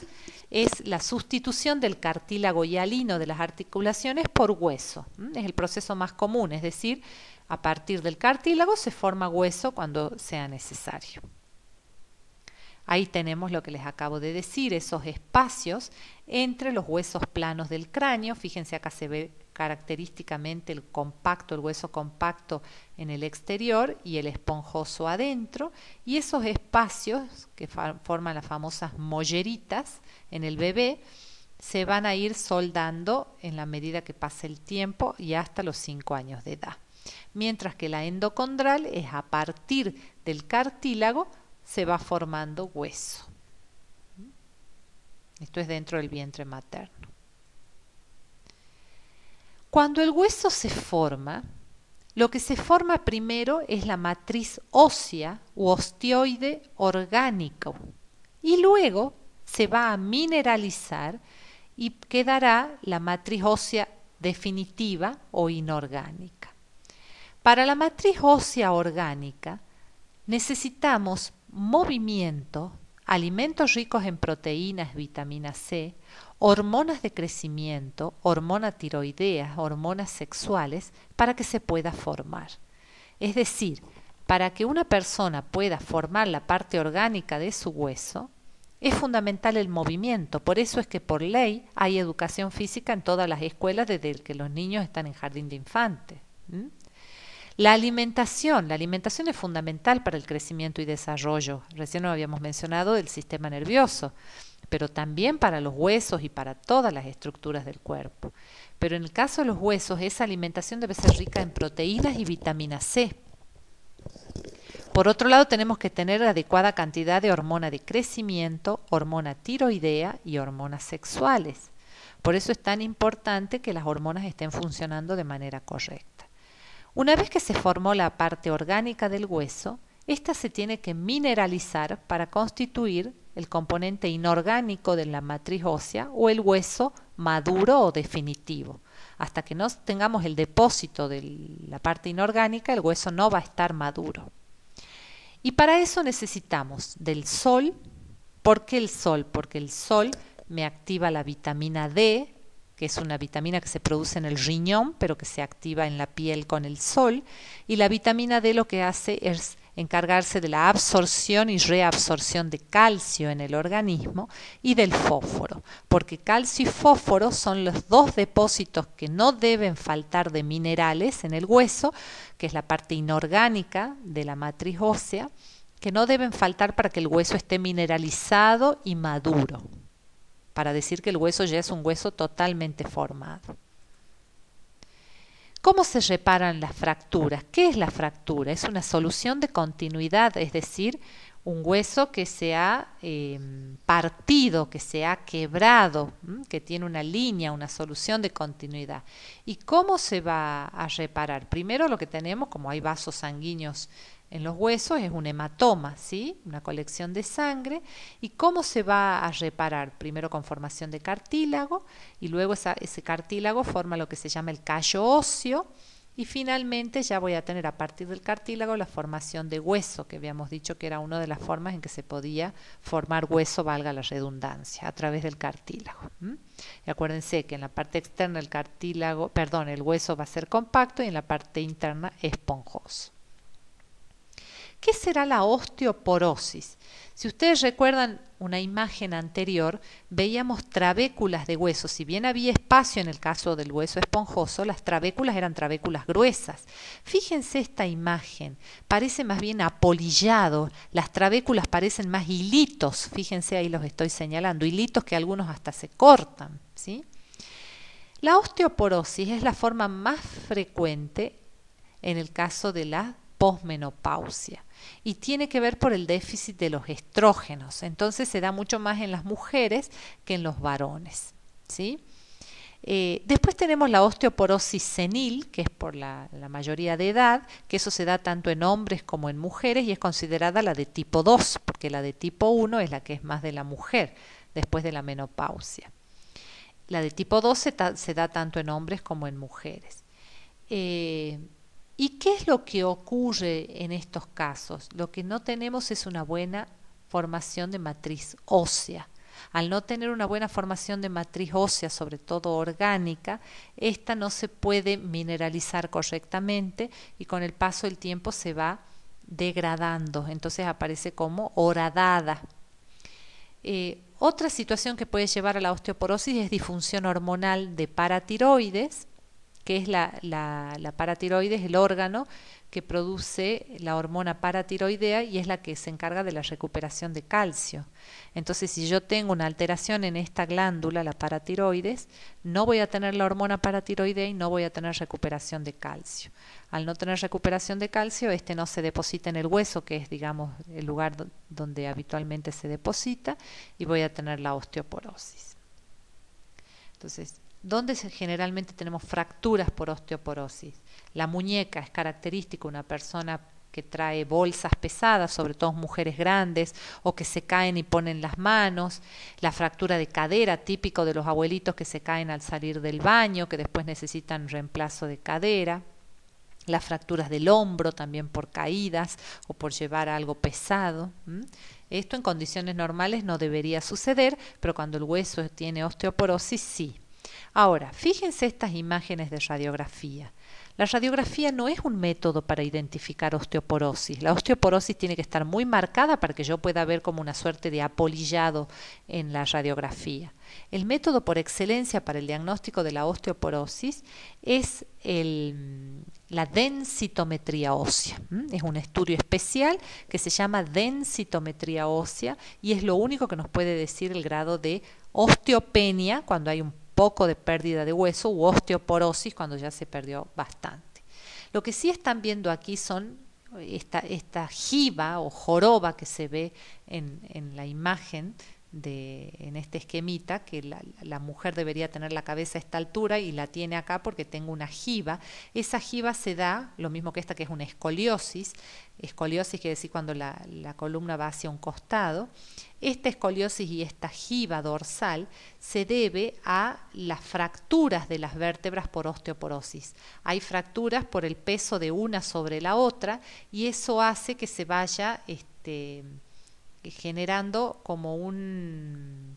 es la sustitución del cartílago y de las articulaciones por hueso. ¿Mm? Es el proceso más común, es decir, a partir del cartílago se forma hueso cuando sea necesario. Ahí tenemos lo que les acabo de decir, esos espacios entre los huesos planos del cráneo. Fíjense acá se ve característicamente el compacto, el hueso compacto en el exterior y el esponjoso adentro, y esos espacios que forman las famosas molleritas en el bebé se van a ir soldando en la medida que pasa el tiempo y hasta los 5 años de edad. Mientras que la endocondral es a partir del cartílago se va formando hueso. ¿Mm? Esto es dentro del vientre materno. Cuando el hueso se forma, lo que se forma primero es la matriz ósea u osteoide orgánico y luego se va a mineralizar y quedará la matriz ósea definitiva o inorgánica. Para la matriz ósea orgánica necesitamos movimiento, alimentos ricos en proteínas, vitamina C, hormonas de crecimiento, hormonas tiroideas, hormonas sexuales, para que se pueda formar. Es decir, para que una persona pueda formar la parte orgánica de su hueso, es fundamental el movimiento, por eso es que por ley hay educación física en todas las escuelas desde que los niños están en jardín de infantes. La alimentación, la alimentación es fundamental para el crecimiento y desarrollo. Recién lo habíamos mencionado del sistema nervioso pero también para los huesos y para todas las estructuras del cuerpo. Pero en el caso de los huesos, esa alimentación debe ser rica en proteínas y vitamina C. Por otro lado, tenemos que tener adecuada cantidad de hormona de crecimiento, hormona tiroidea y hormonas sexuales. Por eso es tan importante que las hormonas estén funcionando de manera correcta. Una vez que se formó la parte orgánica del hueso, esta se tiene que mineralizar para constituir el componente inorgánico de la matriz ósea o el hueso maduro o definitivo. Hasta que no tengamos el depósito de la parte inorgánica, el hueso no va a estar maduro. Y para eso necesitamos del sol. ¿Por qué el sol? Porque el sol me activa la vitamina D, que es una vitamina que se produce en el riñón, pero que se activa en la piel con el sol. Y la vitamina D lo que hace es encargarse de la absorción y reabsorción de calcio en el organismo y del fósforo, porque calcio y fósforo son los dos depósitos que no deben faltar de minerales en el hueso, que es la parte inorgánica de la matriz ósea, que no deben faltar para que el hueso esté mineralizado y maduro, para decir que el hueso ya es un hueso totalmente formado. ¿Cómo se reparan las fracturas? ¿Qué es la fractura? Es una solución de continuidad, es decir, un hueso que se ha em, partido, que se ha quebrado, que tiene una línea, una solución de continuidad. ¿Y cómo se va a reparar? Primero lo que tenemos, como hay vasos sanguíneos en los huesos es un hematoma, ¿sí? una colección de sangre. ¿Y cómo se va a reparar? Primero con formación de cartílago y luego ese cartílago forma lo que se llama el callo óseo. Y finalmente ya voy a tener a partir del cartílago la formación de hueso, que habíamos dicho que era una de las formas en que se podía formar hueso, valga la redundancia, a través del cartílago. Y acuérdense que en la parte externa el cartílago, perdón, el hueso va a ser compacto y en la parte interna esponjoso. ¿Qué será la osteoporosis? Si ustedes recuerdan una imagen anterior, veíamos trabéculas de hueso. Si bien había espacio en el caso del hueso esponjoso, las trabéculas eran trabéculas gruesas. Fíjense esta imagen, parece más bien apolillado. Las trabéculas parecen más hilitos, fíjense ahí los estoy señalando, hilitos que algunos hasta se cortan, La osteoporosis es la forma más frecuente en el caso de la posmenopausia y tiene que ver por el déficit de los estrógenos. Entonces se da mucho más en las mujeres que en los varones. ¿sí? Eh, después tenemos la osteoporosis senil, que es por la, mayoría de edad, que eso se da tanto en hombres como en mujeres y es considerada la de tipo 2, porque la de tipo 1 es la que es más de la mujer después de la menopausia. La de tipo 2 se, da tanto en hombres como en mujeres. Eh, ¿Y qué es lo que ocurre en estos casos? Lo que no tenemos es una buena formación de matriz ósea. Al no tener una buena formación de matriz ósea, sobre todo orgánica, esta no se puede mineralizar correctamente y con el paso del tiempo se va degradando. Entonces aparece como horadada. Eh, otra situación que puede llevar a la osteoporosis es disfunción hormonal de paratiroides que es la, la paratiroides, el órgano que produce la hormona paratiroidea y es la que se encarga de la recuperación de calcio. Entonces, si yo tengo una alteración en esta glándula, la paratiroides, no voy a tener la hormona paratiroidea y no voy a tener recuperación de calcio. Al no tener recuperación de calcio, este no se deposita en el hueso, que es, digamos, el lugar donde habitualmente se deposita, y voy a tener la osteoporosis. Entonces, ¿Dónde generalmente tenemos fracturas por osteoporosis? La muñeca es característica una persona que trae bolsas pesadas, sobre todo mujeres grandes, o que se caen y ponen las manos, la fractura de cadera, típico de los abuelitos que se caen al salir del baño, que después necesitan reemplazo de cadera, las fracturas del hombro también por caídas o por llevar algo pesado. Esto en condiciones normales no debería suceder, pero cuando el hueso tiene osteoporosis sí. Ahora, fíjense estas imágenes de radiografía. La radiografía no es un método para identificar osteoporosis. La osteoporosis tiene que estar muy marcada para que yo pueda ver como una suerte de apolillado en la radiografía. El método por excelencia para el diagnóstico de la osteoporosis es la densitometría ósea. Es un estudio especial que se llama densitometría ósea y es lo único que nos puede decir el grado de osteopenia cuando hay un poco de pérdida de hueso u osteoporosis cuando ya se perdió bastante. Lo que sí están viendo aquí son esta, esta jiba o joroba que se ve en la imagen en este esquemita, que la, mujer debería tener la cabeza a esta altura y la tiene acá porque tengo una jiba. Esa jiba se da, lo mismo que esta que es una escoliosis, escoliosis quiere decir cuando la, columna va hacia un costado, esta escoliosis y esta jiba dorsal se debe a las fracturas de las vértebras por osteoporosis. Hay fracturas por el peso de una sobre la otra y eso hace que se vaya... Este, generando como, una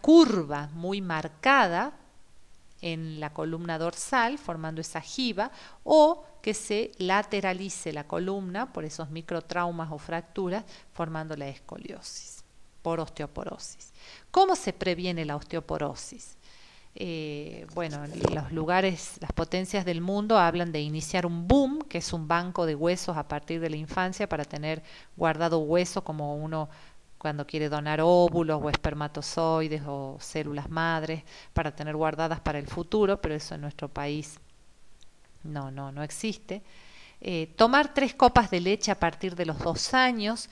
curva muy marcada en la columna dorsal, formando esa jiba, o que se lateralice la columna por esos microtraumas o fracturas, formando la escoliosis por osteoporosis. ¿Cómo se previene la osteoporosis? eh, bueno, los lugares, las potencias del mundo hablan de iniciar un boom, que es un banco de huesos a partir de la infancia para tener guardado hueso como uno cuando quiere donar óvulos o espermatozoides o células madres para tener guardadas para el futuro, pero eso en nuestro país no, no, no existe. Eh, tomar tres copas de leche a partir de los dos años,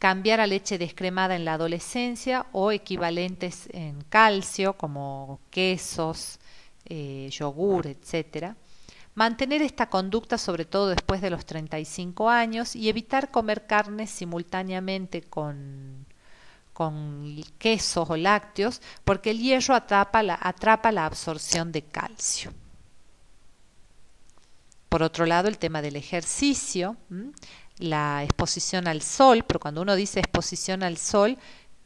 cambiar a leche descremada en la adolescencia o equivalentes en calcio como quesos, eh, yogur, etc. Mantener esta conducta sobre todo después de los 35 años y evitar comer carne simultáneamente con, con quesos o lácteos porque el hierro atrapa la, atrapa la absorción de calcio. Por otro lado, el tema del ejercicio la exposición al sol, pero cuando uno dice exposición al sol,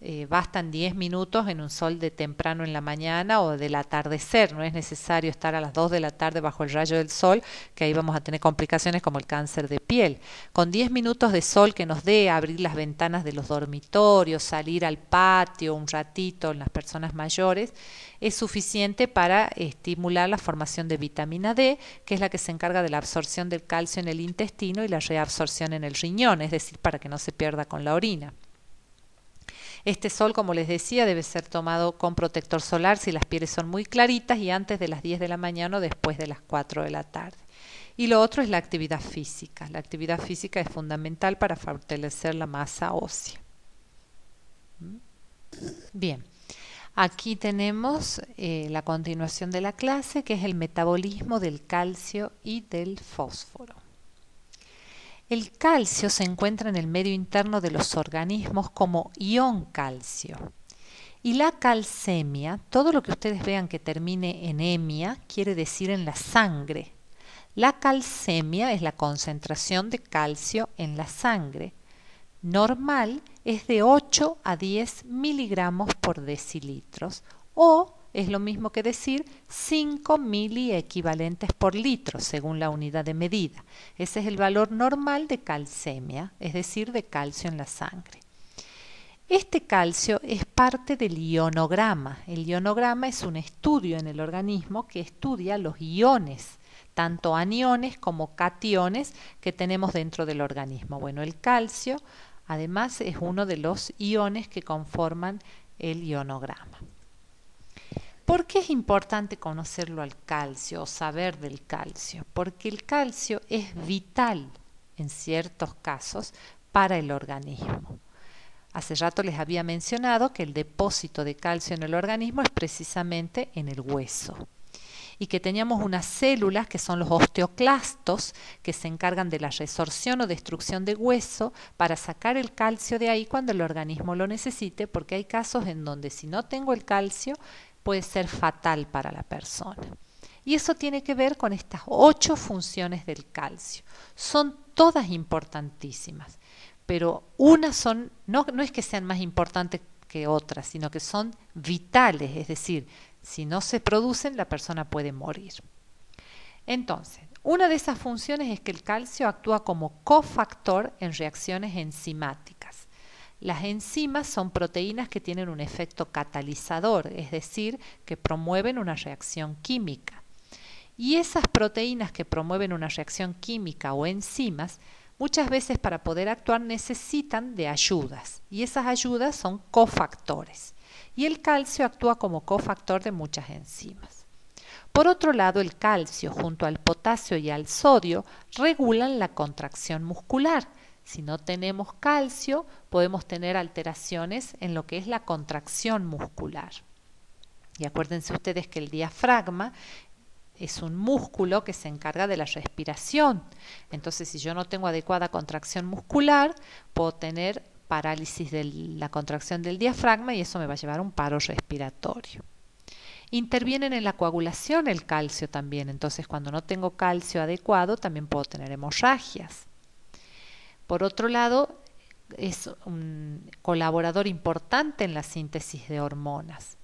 eh, bastan 10 minutos en un sol de temprano en la mañana o del atardecer, no es necesario estar a las 2 de la tarde bajo el rayo del sol, que ahí vamos a tener complicaciones como el cáncer de piel. Con 10 minutos de sol que nos dé abrir las ventanas de los dormitorios, salir al patio un ratito en las personas mayores, es suficiente para estimular la formación de vitamina D, que es la que se encarga de la absorción del calcio en el intestino y la reabsorción en el riñón, es decir, para que no se pierda con la orina. Este sol, como les decía, debe ser tomado con protector solar si las pieles son muy claritas y antes de las 10 de la mañana o después de las 4 de la tarde. Y lo otro es la actividad física. La actividad física es fundamental para fortalecer la masa ósea. ¿Mm? Bien, aquí tenemos eh, la continuación de la clase que es el metabolismo del calcio y del fósforo. El calcio se encuentra en el medio interno de los organismos como ion calcio. Y la calcemia, todo lo que ustedes vean que termine en emia, quiere decir en la sangre. La calcemia es la concentración de calcio en la sangre. Normal es de 8 a 10 miligramos por decilitros o es lo mismo que decir 5 miliequivalentes por litro según la unidad de medida. Ese es el valor normal de calcemia, es decir, de calcio en la sangre. Este calcio es parte del ionograma. El ionograma es un estudio en el organismo que estudia los iones, tanto aniones como cationes que tenemos dentro del organismo. Bueno, el calcio además es uno de los iones que conforman el ionograma. ¿Por qué es importante conocerlo al calcio o saber del calcio? Porque el calcio es vital en ciertos casos para el organismo. Hace rato les había mencionado que el depósito de calcio en el organismo es precisamente en el hueso y que teníamos unas células que son los osteoclastos que se encargan de la resorción o destrucción de hueso para sacar el calcio de ahí cuando el organismo lo necesite porque hay casos en donde si no tengo el calcio puede ser fatal para la persona. Y eso tiene que ver con estas ocho funciones del calcio. Son todas importantísimas, pero unas son, no, no es que sean más importantes que otras, sino que son vitales, es decir, si no se producen la persona puede morir. Entonces, una de esas funciones es que el calcio actúa como cofactor en reacciones enzimáticas. Las enzimas son proteínas que tienen un efecto catalizador, es decir, que promueven una reacción química. Y esas proteínas que promueven una reacción química o enzimas, muchas veces para poder actuar necesitan de ayudas, y esas ayudas son cofactores. Y el calcio actúa como cofactor de muchas enzimas. Por otro lado, el calcio junto al potasio y al sodio regulan la contracción muscular, si no tenemos calcio, podemos tener alteraciones en lo que es la contracción muscular. Y acuérdense ustedes que el diafragma es un músculo que se encarga de la respiración. Entonces, si yo no tengo adecuada contracción muscular, puedo tener parálisis de la contracción del diafragma y eso me va a llevar a un paro respiratorio. Intervienen en la coagulación el calcio también, entonces cuando no tengo calcio adecuado también puedo tener hemorragias. Por otro lado, es un colaborador importante en la síntesis de hormonas.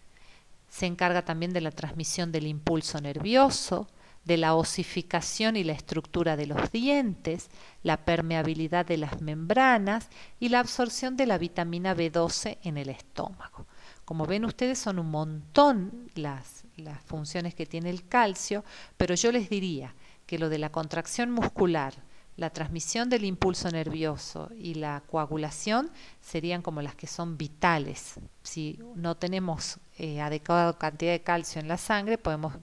Se encarga también de la transmisión del impulso nervioso, de la osificación y la estructura de los dientes, la permeabilidad de las membranas y la absorción de la vitamina B12 en el estómago. Como ven ustedes son un montón las, las funciones que tiene el calcio, pero yo les diría que lo de la contracción muscular, la transmisión del impulso nervioso y la coagulación serían como las que son vitales. Si no tenemos eh, adecuada cantidad de calcio en la sangre, podemos,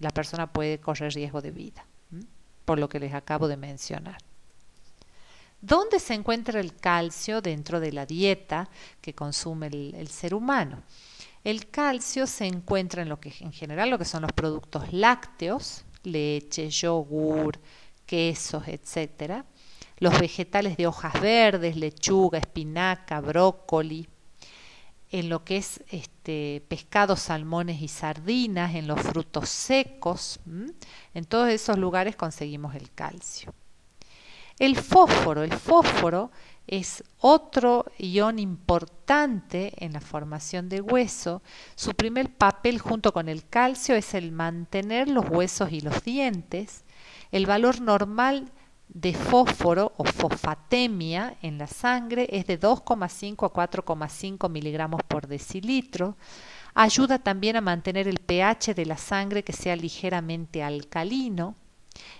la persona puede correr riesgo de vida, por lo que les acabo de mencionar. ¿Dónde se encuentra el calcio dentro de la dieta que consume el, el ser humano? El calcio se encuentra en lo que en general lo que son los productos lácteos, leche, yogur, quesos, etcétera, Los vegetales de hojas verdes, lechuga, espinaca, brócoli. En lo que es este, pescados, salmones y sardinas, en los frutos secos. En todos esos lugares conseguimos el calcio. El fósforo, el fósforo es otro ion importante en la formación del hueso. Su primer papel junto con el calcio es el mantener los huesos y los dientes. El valor normal de fósforo o fosfatemia en la sangre es de 2,5 a 4,5 miligramos por decilitro. Ayuda también a mantener el pH de la sangre que sea ligeramente alcalino.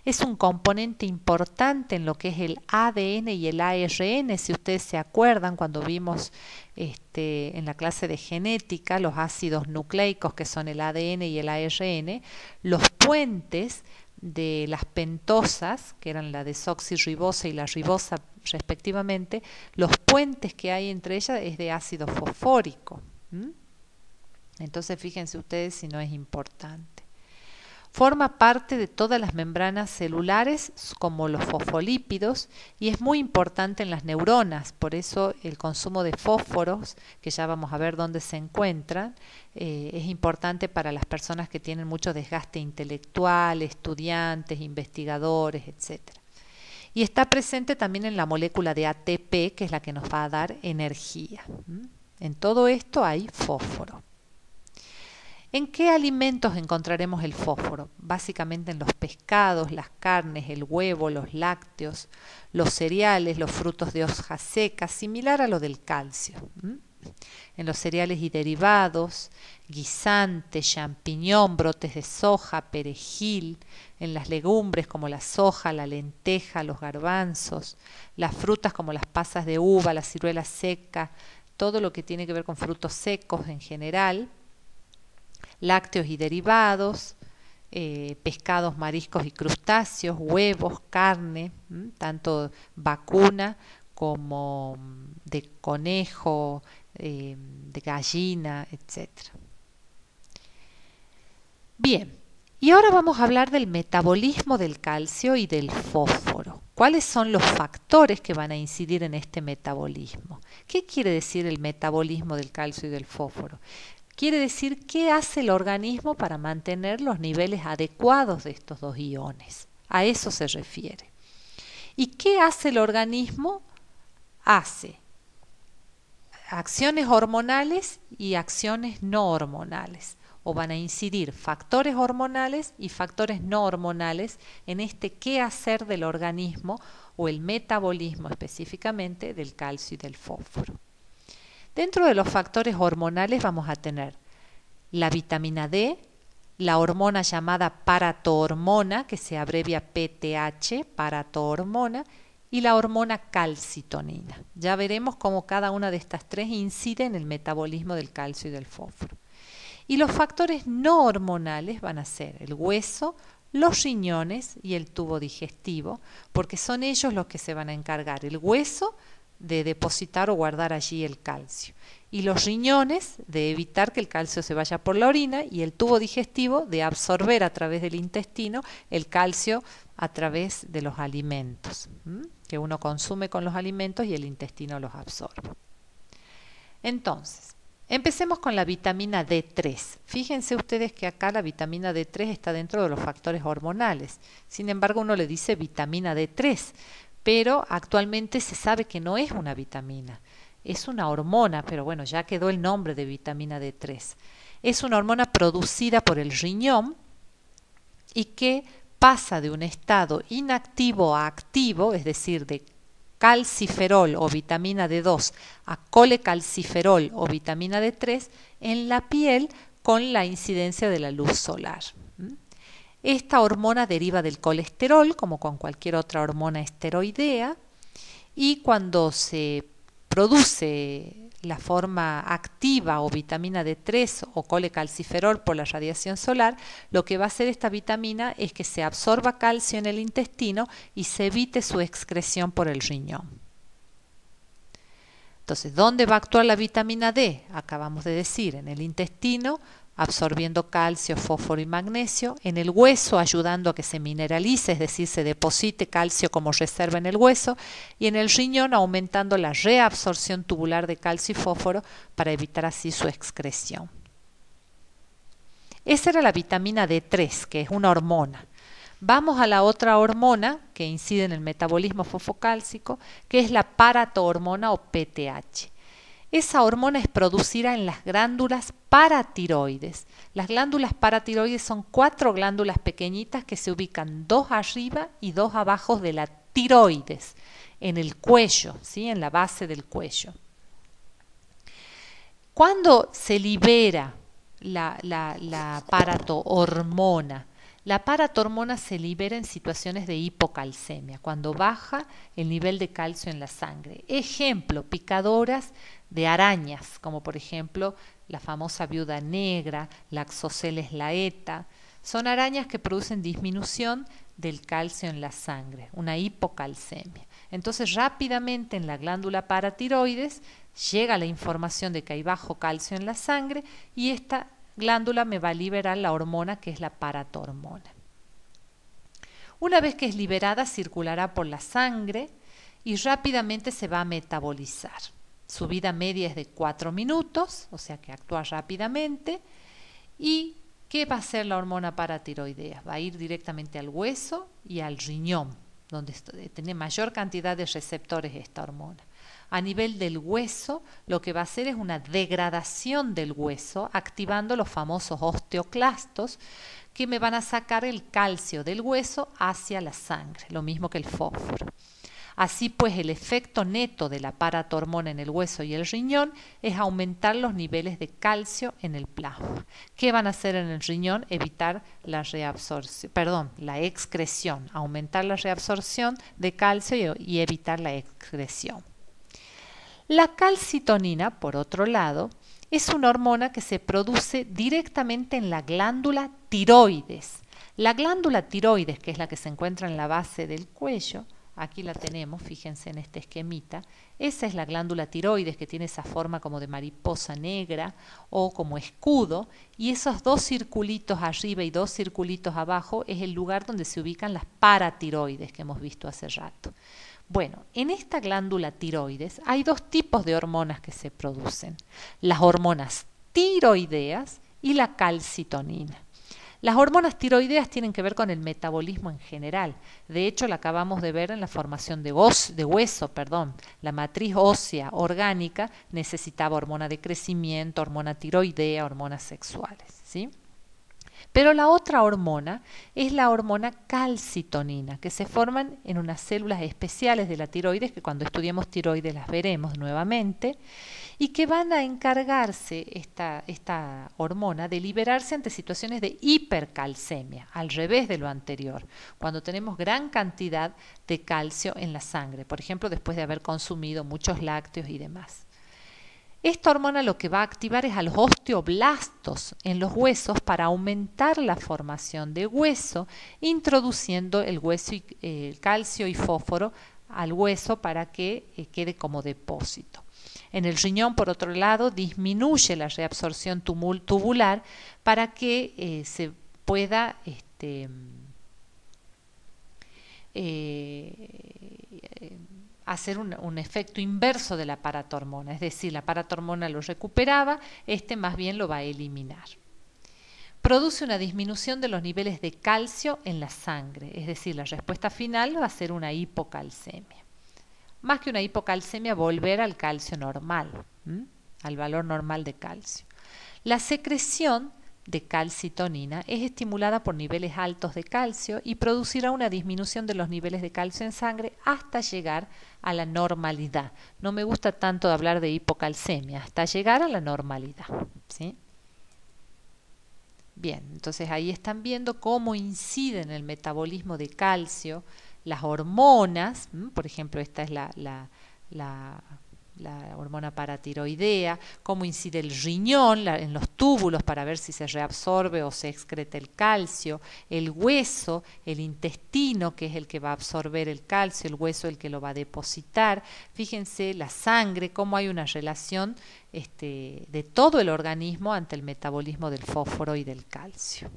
Es un componente importante en lo que es el ADN y el ARN. Si ustedes se acuerdan, cuando vimos este, en la clase de genética los ácidos nucleicos que son el ADN y el ARN, los puentes de las pentosas, que eran la desoxirribosa y la ribosa respectivamente, los puentes que hay entre ellas es de ácido fosfórico. Entonces fíjense ustedes si no es importante. Forma parte de todas las membranas celulares, como los fosfolípidos, y es muy importante en las neuronas, por eso el consumo de fósforos, que ya vamos a ver dónde se encuentran, eh, es importante para las personas que tienen mucho desgaste intelectual, estudiantes, investigadores, etc. Y está presente también en la molécula de ATP, que es la que nos va a dar energía. En todo esto hay fósforo. ¿En qué alimentos encontraremos el fósforo? Básicamente en los pescados, las carnes, el huevo, los lácteos, los cereales, los frutos de hoja seca, similar a lo del calcio. En los cereales y derivados, guisante, champiñón, brotes de soja, perejil, en las legumbres como la soja, la lenteja, los garbanzos, las frutas como las pasas de uva, la ciruela seca, todo lo que tiene que ver con frutos secos en general lácteos y derivados, eh, pescados, mariscos y crustáceos, huevos, carne, tanto vacuna como mm, de conejo, eh, de gallina, etc. Bien, y ahora vamos a hablar del metabolismo del calcio y del fósforo. ¿Cuáles son los factores que van a incidir en este metabolismo? ¿Qué quiere decir el metabolismo del calcio y del fósforo? Quiere decir qué hace el organismo para mantener los niveles adecuados de estos dos iones. A eso se refiere. ¿Y qué hace el organismo? Hace acciones hormonales y acciones no hormonales o van a incidir factores hormonales y factores no hormonales en este qué hacer del organismo o el metabolismo específicamente del calcio y del fósforo. Dentro de los factores hormonales vamos a tener la vitamina D, la hormona llamada paratohormona, que se abrevia PTH, paratohormona, y la hormona calcitonina. Ya veremos cómo cada una de estas tres incide en el metabolismo del calcio y del fósforo. Y los factores no hormonales van a ser el hueso, los riñones y el tubo digestivo, porque son ellos los que se van a encargar, el hueso de depositar o guardar allí el calcio. Y los riñones de evitar que el calcio se vaya por la orina y el tubo digestivo de absorber a través del intestino el calcio a través de los alimentos que uno consume con los alimentos y el intestino los absorbe. Entonces, empecemos con la vitamina D3. Fíjense ustedes que acá la vitamina D3 está dentro de los factores hormonales. Sin embargo, uno le dice vitamina D3, pero actualmente se sabe que no es una vitamina, es una hormona, pero bueno, ya quedó el nombre de vitamina D3. Es una hormona producida por el riñón y que pasa de un estado inactivo a activo, es decir, de calciferol o vitamina D2 a colecalciferol o vitamina D3 en la piel con la incidencia de la luz solar. Esta hormona deriva del colesterol, como con cualquier otra hormona esteroidea, y cuando se produce la forma activa o vitamina D3 o colecalciferol por la radiación solar, lo que va a hacer esta vitamina es que se absorba calcio en el intestino y se evite su excreción por el riñón. Entonces, ¿dónde va a actuar la vitamina D? Acabamos de decir, en el intestino, absorbiendo calcio, fósforo y magnesio, en el hueso ayudando a que se mineralice, es decir, se deposite calcio como reserva en el hueso, y en el riñón aumentando la reabsorción tubular de calcio y fósforo para evitar así su excreción. Esa era la vitamina D3, que es una hormona. Vamos a la otra hormona que incide en el metabolismo fosfocálcico, que es la paratohormona o PTH. Esa hormona es producida en las glándulas paratiroides. Las glándulas paratiroides son cuatro glándulas pequeñitas que se ubican dos arriba y dos abajo de la tiroides, en el cuello, ¿sí? en la base del cuello. Cuando se libera la, la, la paratohormona, paratormona se libera en situaciones de hipocalcemia, cuando baja el nivel de calcio en la sangre. Ejemplo, picadoras de arañas, como por ejemplo la famosa viuda negra, la axoceles laeta. Son arañas que producen disminución del calcio en la sangre, una hipocalcemia. Entonces rápidamente en la glándula paratiroides llega la información de que hay bajo calcio en la sangre y esta glándula me va a liberar la hormona que es la paratormona. Una vez que es liberada circulará por la sangre y rápidamente se va a metabolizar. Su vida media es de 4 minutos, o sea que actúa rápidamente. ¿Y qué va a hacer la hormona paratiroidea? Va a ir directamente al hueso y al riñón, donde eh, tiene mayor cantidad de receptores esta hormona. A nivel del hueso, lo que va a hacer es una degradación del hueso, activando los famosos osteoclastos, que me van a sacar el calcio del hueso hacia la sangre, lo mismo que el fósforo. Así pues, el efecto neto de la paratormona en el hueso y el riñón es aumentar los niveles de calcio en el plasma. ¿Qué van a hacer en el riñón? Evitar la reabsorción, perdón, la excreción, aumentar la reabsorción de calcio y, y evitar la excreción. La calcitonina, por otro lado, es una hormona que se produce directamente en la glándula tiroides. La glándula tiroides, que es la que se encuentra en la base del cuello, aquí la tenemos, fíjense en este esquemita, esa es la glándula tiroides que tiene esa forma como de mariposa negra o como escudo, y esos dos circulitos arriba y dos circulitos abajo es el lugar donde se ubican las paratiroides que hemos visto hace rato. Bueno, en esta glándula tiroides hay dos tipos de hormonas que se producen, las hormonas tiroideas y la calcitonina. Las hormonas tiroideas tienen que ver con el metabolismo en general. De hecho, la acabamos de ver en la formación de, de hueso, perdón. La matriz ósea orgánica necesitaba hormona de crecimiento, hormona tiroidea, hormonas sexuales, ¿sí? Pero la otra hormona es la hormona calcitonina, que se forman en unas células especiales de la tiroides, que cuando estudiemos tiroides las veremos nuevamente, y que van a encargarse esta, esta hormona de liberarse ante situaciones de hipercalcemia, al revés de lo anterior, cuando tenemos gran cantidad de calcio en la sangre, por ejemplo, después de haber consumido muchos lácteos y demás. Esta hormona lo que va a activar es a los osteoblastos en los huesos para aumentar la formación de hueso, introduciendo el hueso y, eh, calcio y fósforo al hueso para que eh, quede como depósito. En el riñón, por otro lado, disminuye la reabsorción tubular para que eh, se pueda este, eh, eh, hacer un, un, efecto inverso de la paratormona, es decir, la paratormona lo recuperaba, este más bien lo va a eliminar. Produce una disminución de los niveles de calcio en la sangre, es decir, la respuesta final va a ser una hipocalcemia más que una hipocalcemia, volver al calcio normal, al valor normal de calcio. La secreción de calcitonina es estimulada por niveles altos de calcio y producirá una disminución de los niveles de calcio en sangre hasta llegar a la normalidad. No me gusta tanto hablar de hipocalcemia, hasta llegar a la normalidad. ¿sí? Bien, entonces ahí están viendo cómo incide en el metabolismo de calcio las hormonas, por ejemplo, esta es la, la, hormona paratiroidea, cómo incide el riñón en los túbulos para ver si se reabsorbe o se excreta el calcio, el hueso, el intestino, que es el que va a absorber el calcio, el hueso el que lo va a depositar, fíjense la sangre, cómo hay una relación este, de todo el organismo ante el metabolismo del fósforo y del calcio.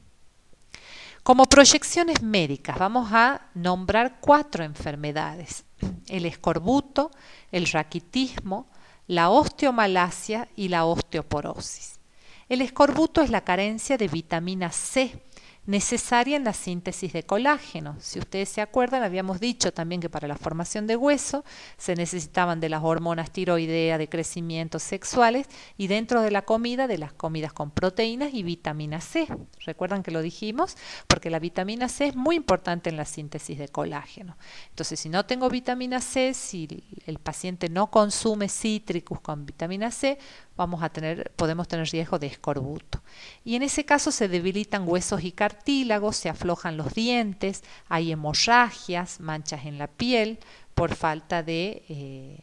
Como proyecciones médicas vamos a nombrar cuatro enfermedades, el escorbuto, el raquitismo, la osteomalacia y la osteoporosis. El escorbuto es la carencia de vitamina C necesaria en la síntesis de colágeno. Si ustedes se acuerdan, habíamos dicho también que para la formación de hueso se necesitaban de las hormonas tiroideas, de crecimiento sexuales y dentro de la comida de las comidas con proteínas y vitamina C. Recuerdan que lo dijimos porque la vitamina C es muy importante en la síntesis de colágeno. Entonces, si no tengo vitamina C, si el paciente no consume cítricos con vitamina C, vamos a tener podemos tener riesgo de escorbuto. Y en ese caso se debilitan huesos y cartílagos se aflojan los dientes, hay hemorragias, manchas en la piel por falta eh,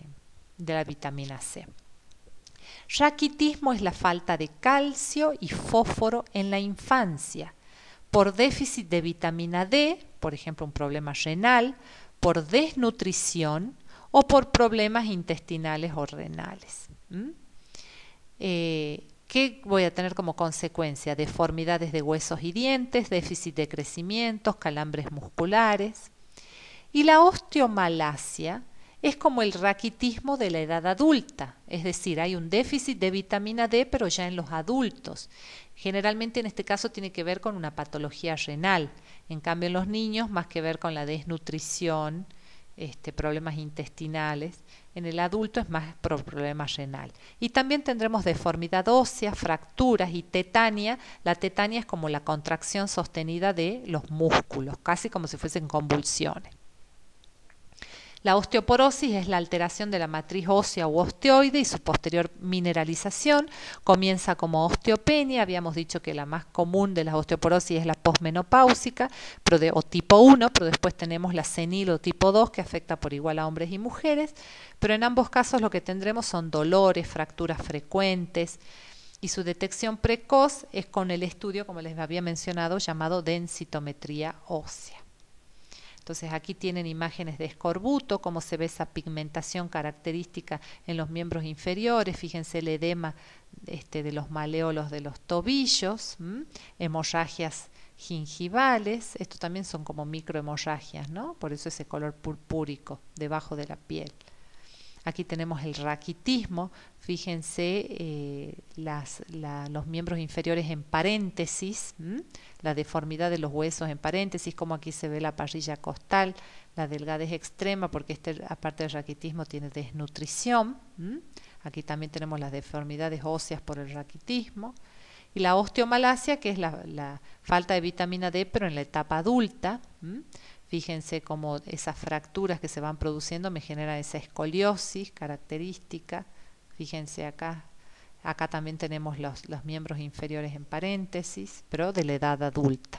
de, la vitamina C. Raquitismo es la falta de calcio y fósforo en la infancia, por déficit de vitamina D, por ejemplo un problema renal, por desnutrición o por problemas intestinales o renales. ¿Qué voy a tener como consecuencia? Deformidades de huesos y dientes, déficit de crecimiento, calambres musculares. Y la osteomalacia es como el raquitismo de la edad adulta, es decir, hay un déficit de vitamina D, pero ya en los adultos. Generalmente en este caso tiene que ver con una patología renal, en cambio en los niños más que ver con la desnutrición, este, problemas intestinales, en el adulto es más problema renal. Y también tendremos deformidad ósea, fracturas y tetania. La tetania es como la contracción sostenida de los músculos, casi como si fuesen convulsiones. La osteoporosis es la alteración de la matriz ósea u osteoide y su posterior mineralización. Comienza como osteopenia, habíamos dicho que la más común de las osteoporosis es la posmenopáusica o tipo 1, pero después tenemos la senil o tipo 2 que afecta por igual a hombres y mujeres, pero en ambos casos lo que tendremos son dolores, fracturas frecuentes, y su detección precoz es con el estudio, como les había mencionado, llamado densitometría ósea. Entonces aquí tienen imágenes de escorbuto, cómo se ve esa pigmentación característica en los miembros inferiores, fíjense el edema este, de los maleolos de los tobillos, hemorragias gingivales, esto también son como microhemorragias, ¿no? Por eso ese color purpúrico debajo de la piel. Aquí tenemos el raquitismo, fíjense eh, los miembros inferiores en paréntesis, la deformidad de los huesos en paréntesis, como aquí se ve la parrilla costal, la delgadez extrema, porque este, aparte del raquitismo, tiene desnutrición. Aquí también tenemos las deformidades óseas por el raquitismo. Y la osteomalacia, que es la, falta de vitamina D, pero en la etapa adulta. Fíjense cómo esas fracturas que se van produciendo me generan esa escoliosis característica. Fíjense acá. Acá también tenemos los, los miembros inferiores en paréntesis, pero de la edad adulta.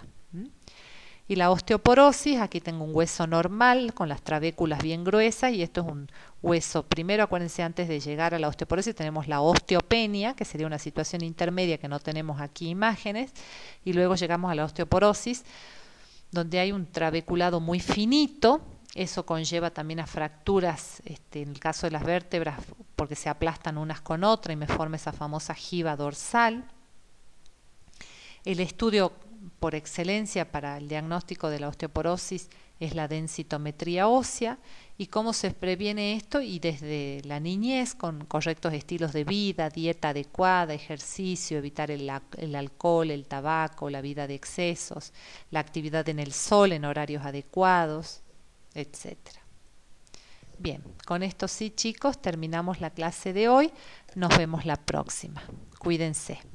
Y la osteoporosis, aquí tengo un hueso normal con las trabéculas bien gruesas y esto es un hueso, primero acuérdense antes de llegar a la osteoporosis tenemos la osteopenia, que sería una situación intermedia que no tenemos aquí imágenes, y luego llegamos a la osteoporosis donde hay un trabeculado muy finito, eso conlleva también a fracturas, este, en el caso de las vértebras, porque se aplastan unas con otras y me forma esa famosa jiba dorsal. El estudio por excelencia para el diagnóstico de la osteoporosis es la densitometría ósea y cómo se previene esto y desde la niñez con correctos estilos de vida, dieta adecuada, ejercicio, evitar el, alcohol, el tabaco, la vida de excesos, la actividad en el sol en horarios adecuados, etc. Bien, con esto sí chicos, terminamos la clase de hoy, nos vemos la próxima. Cuídense.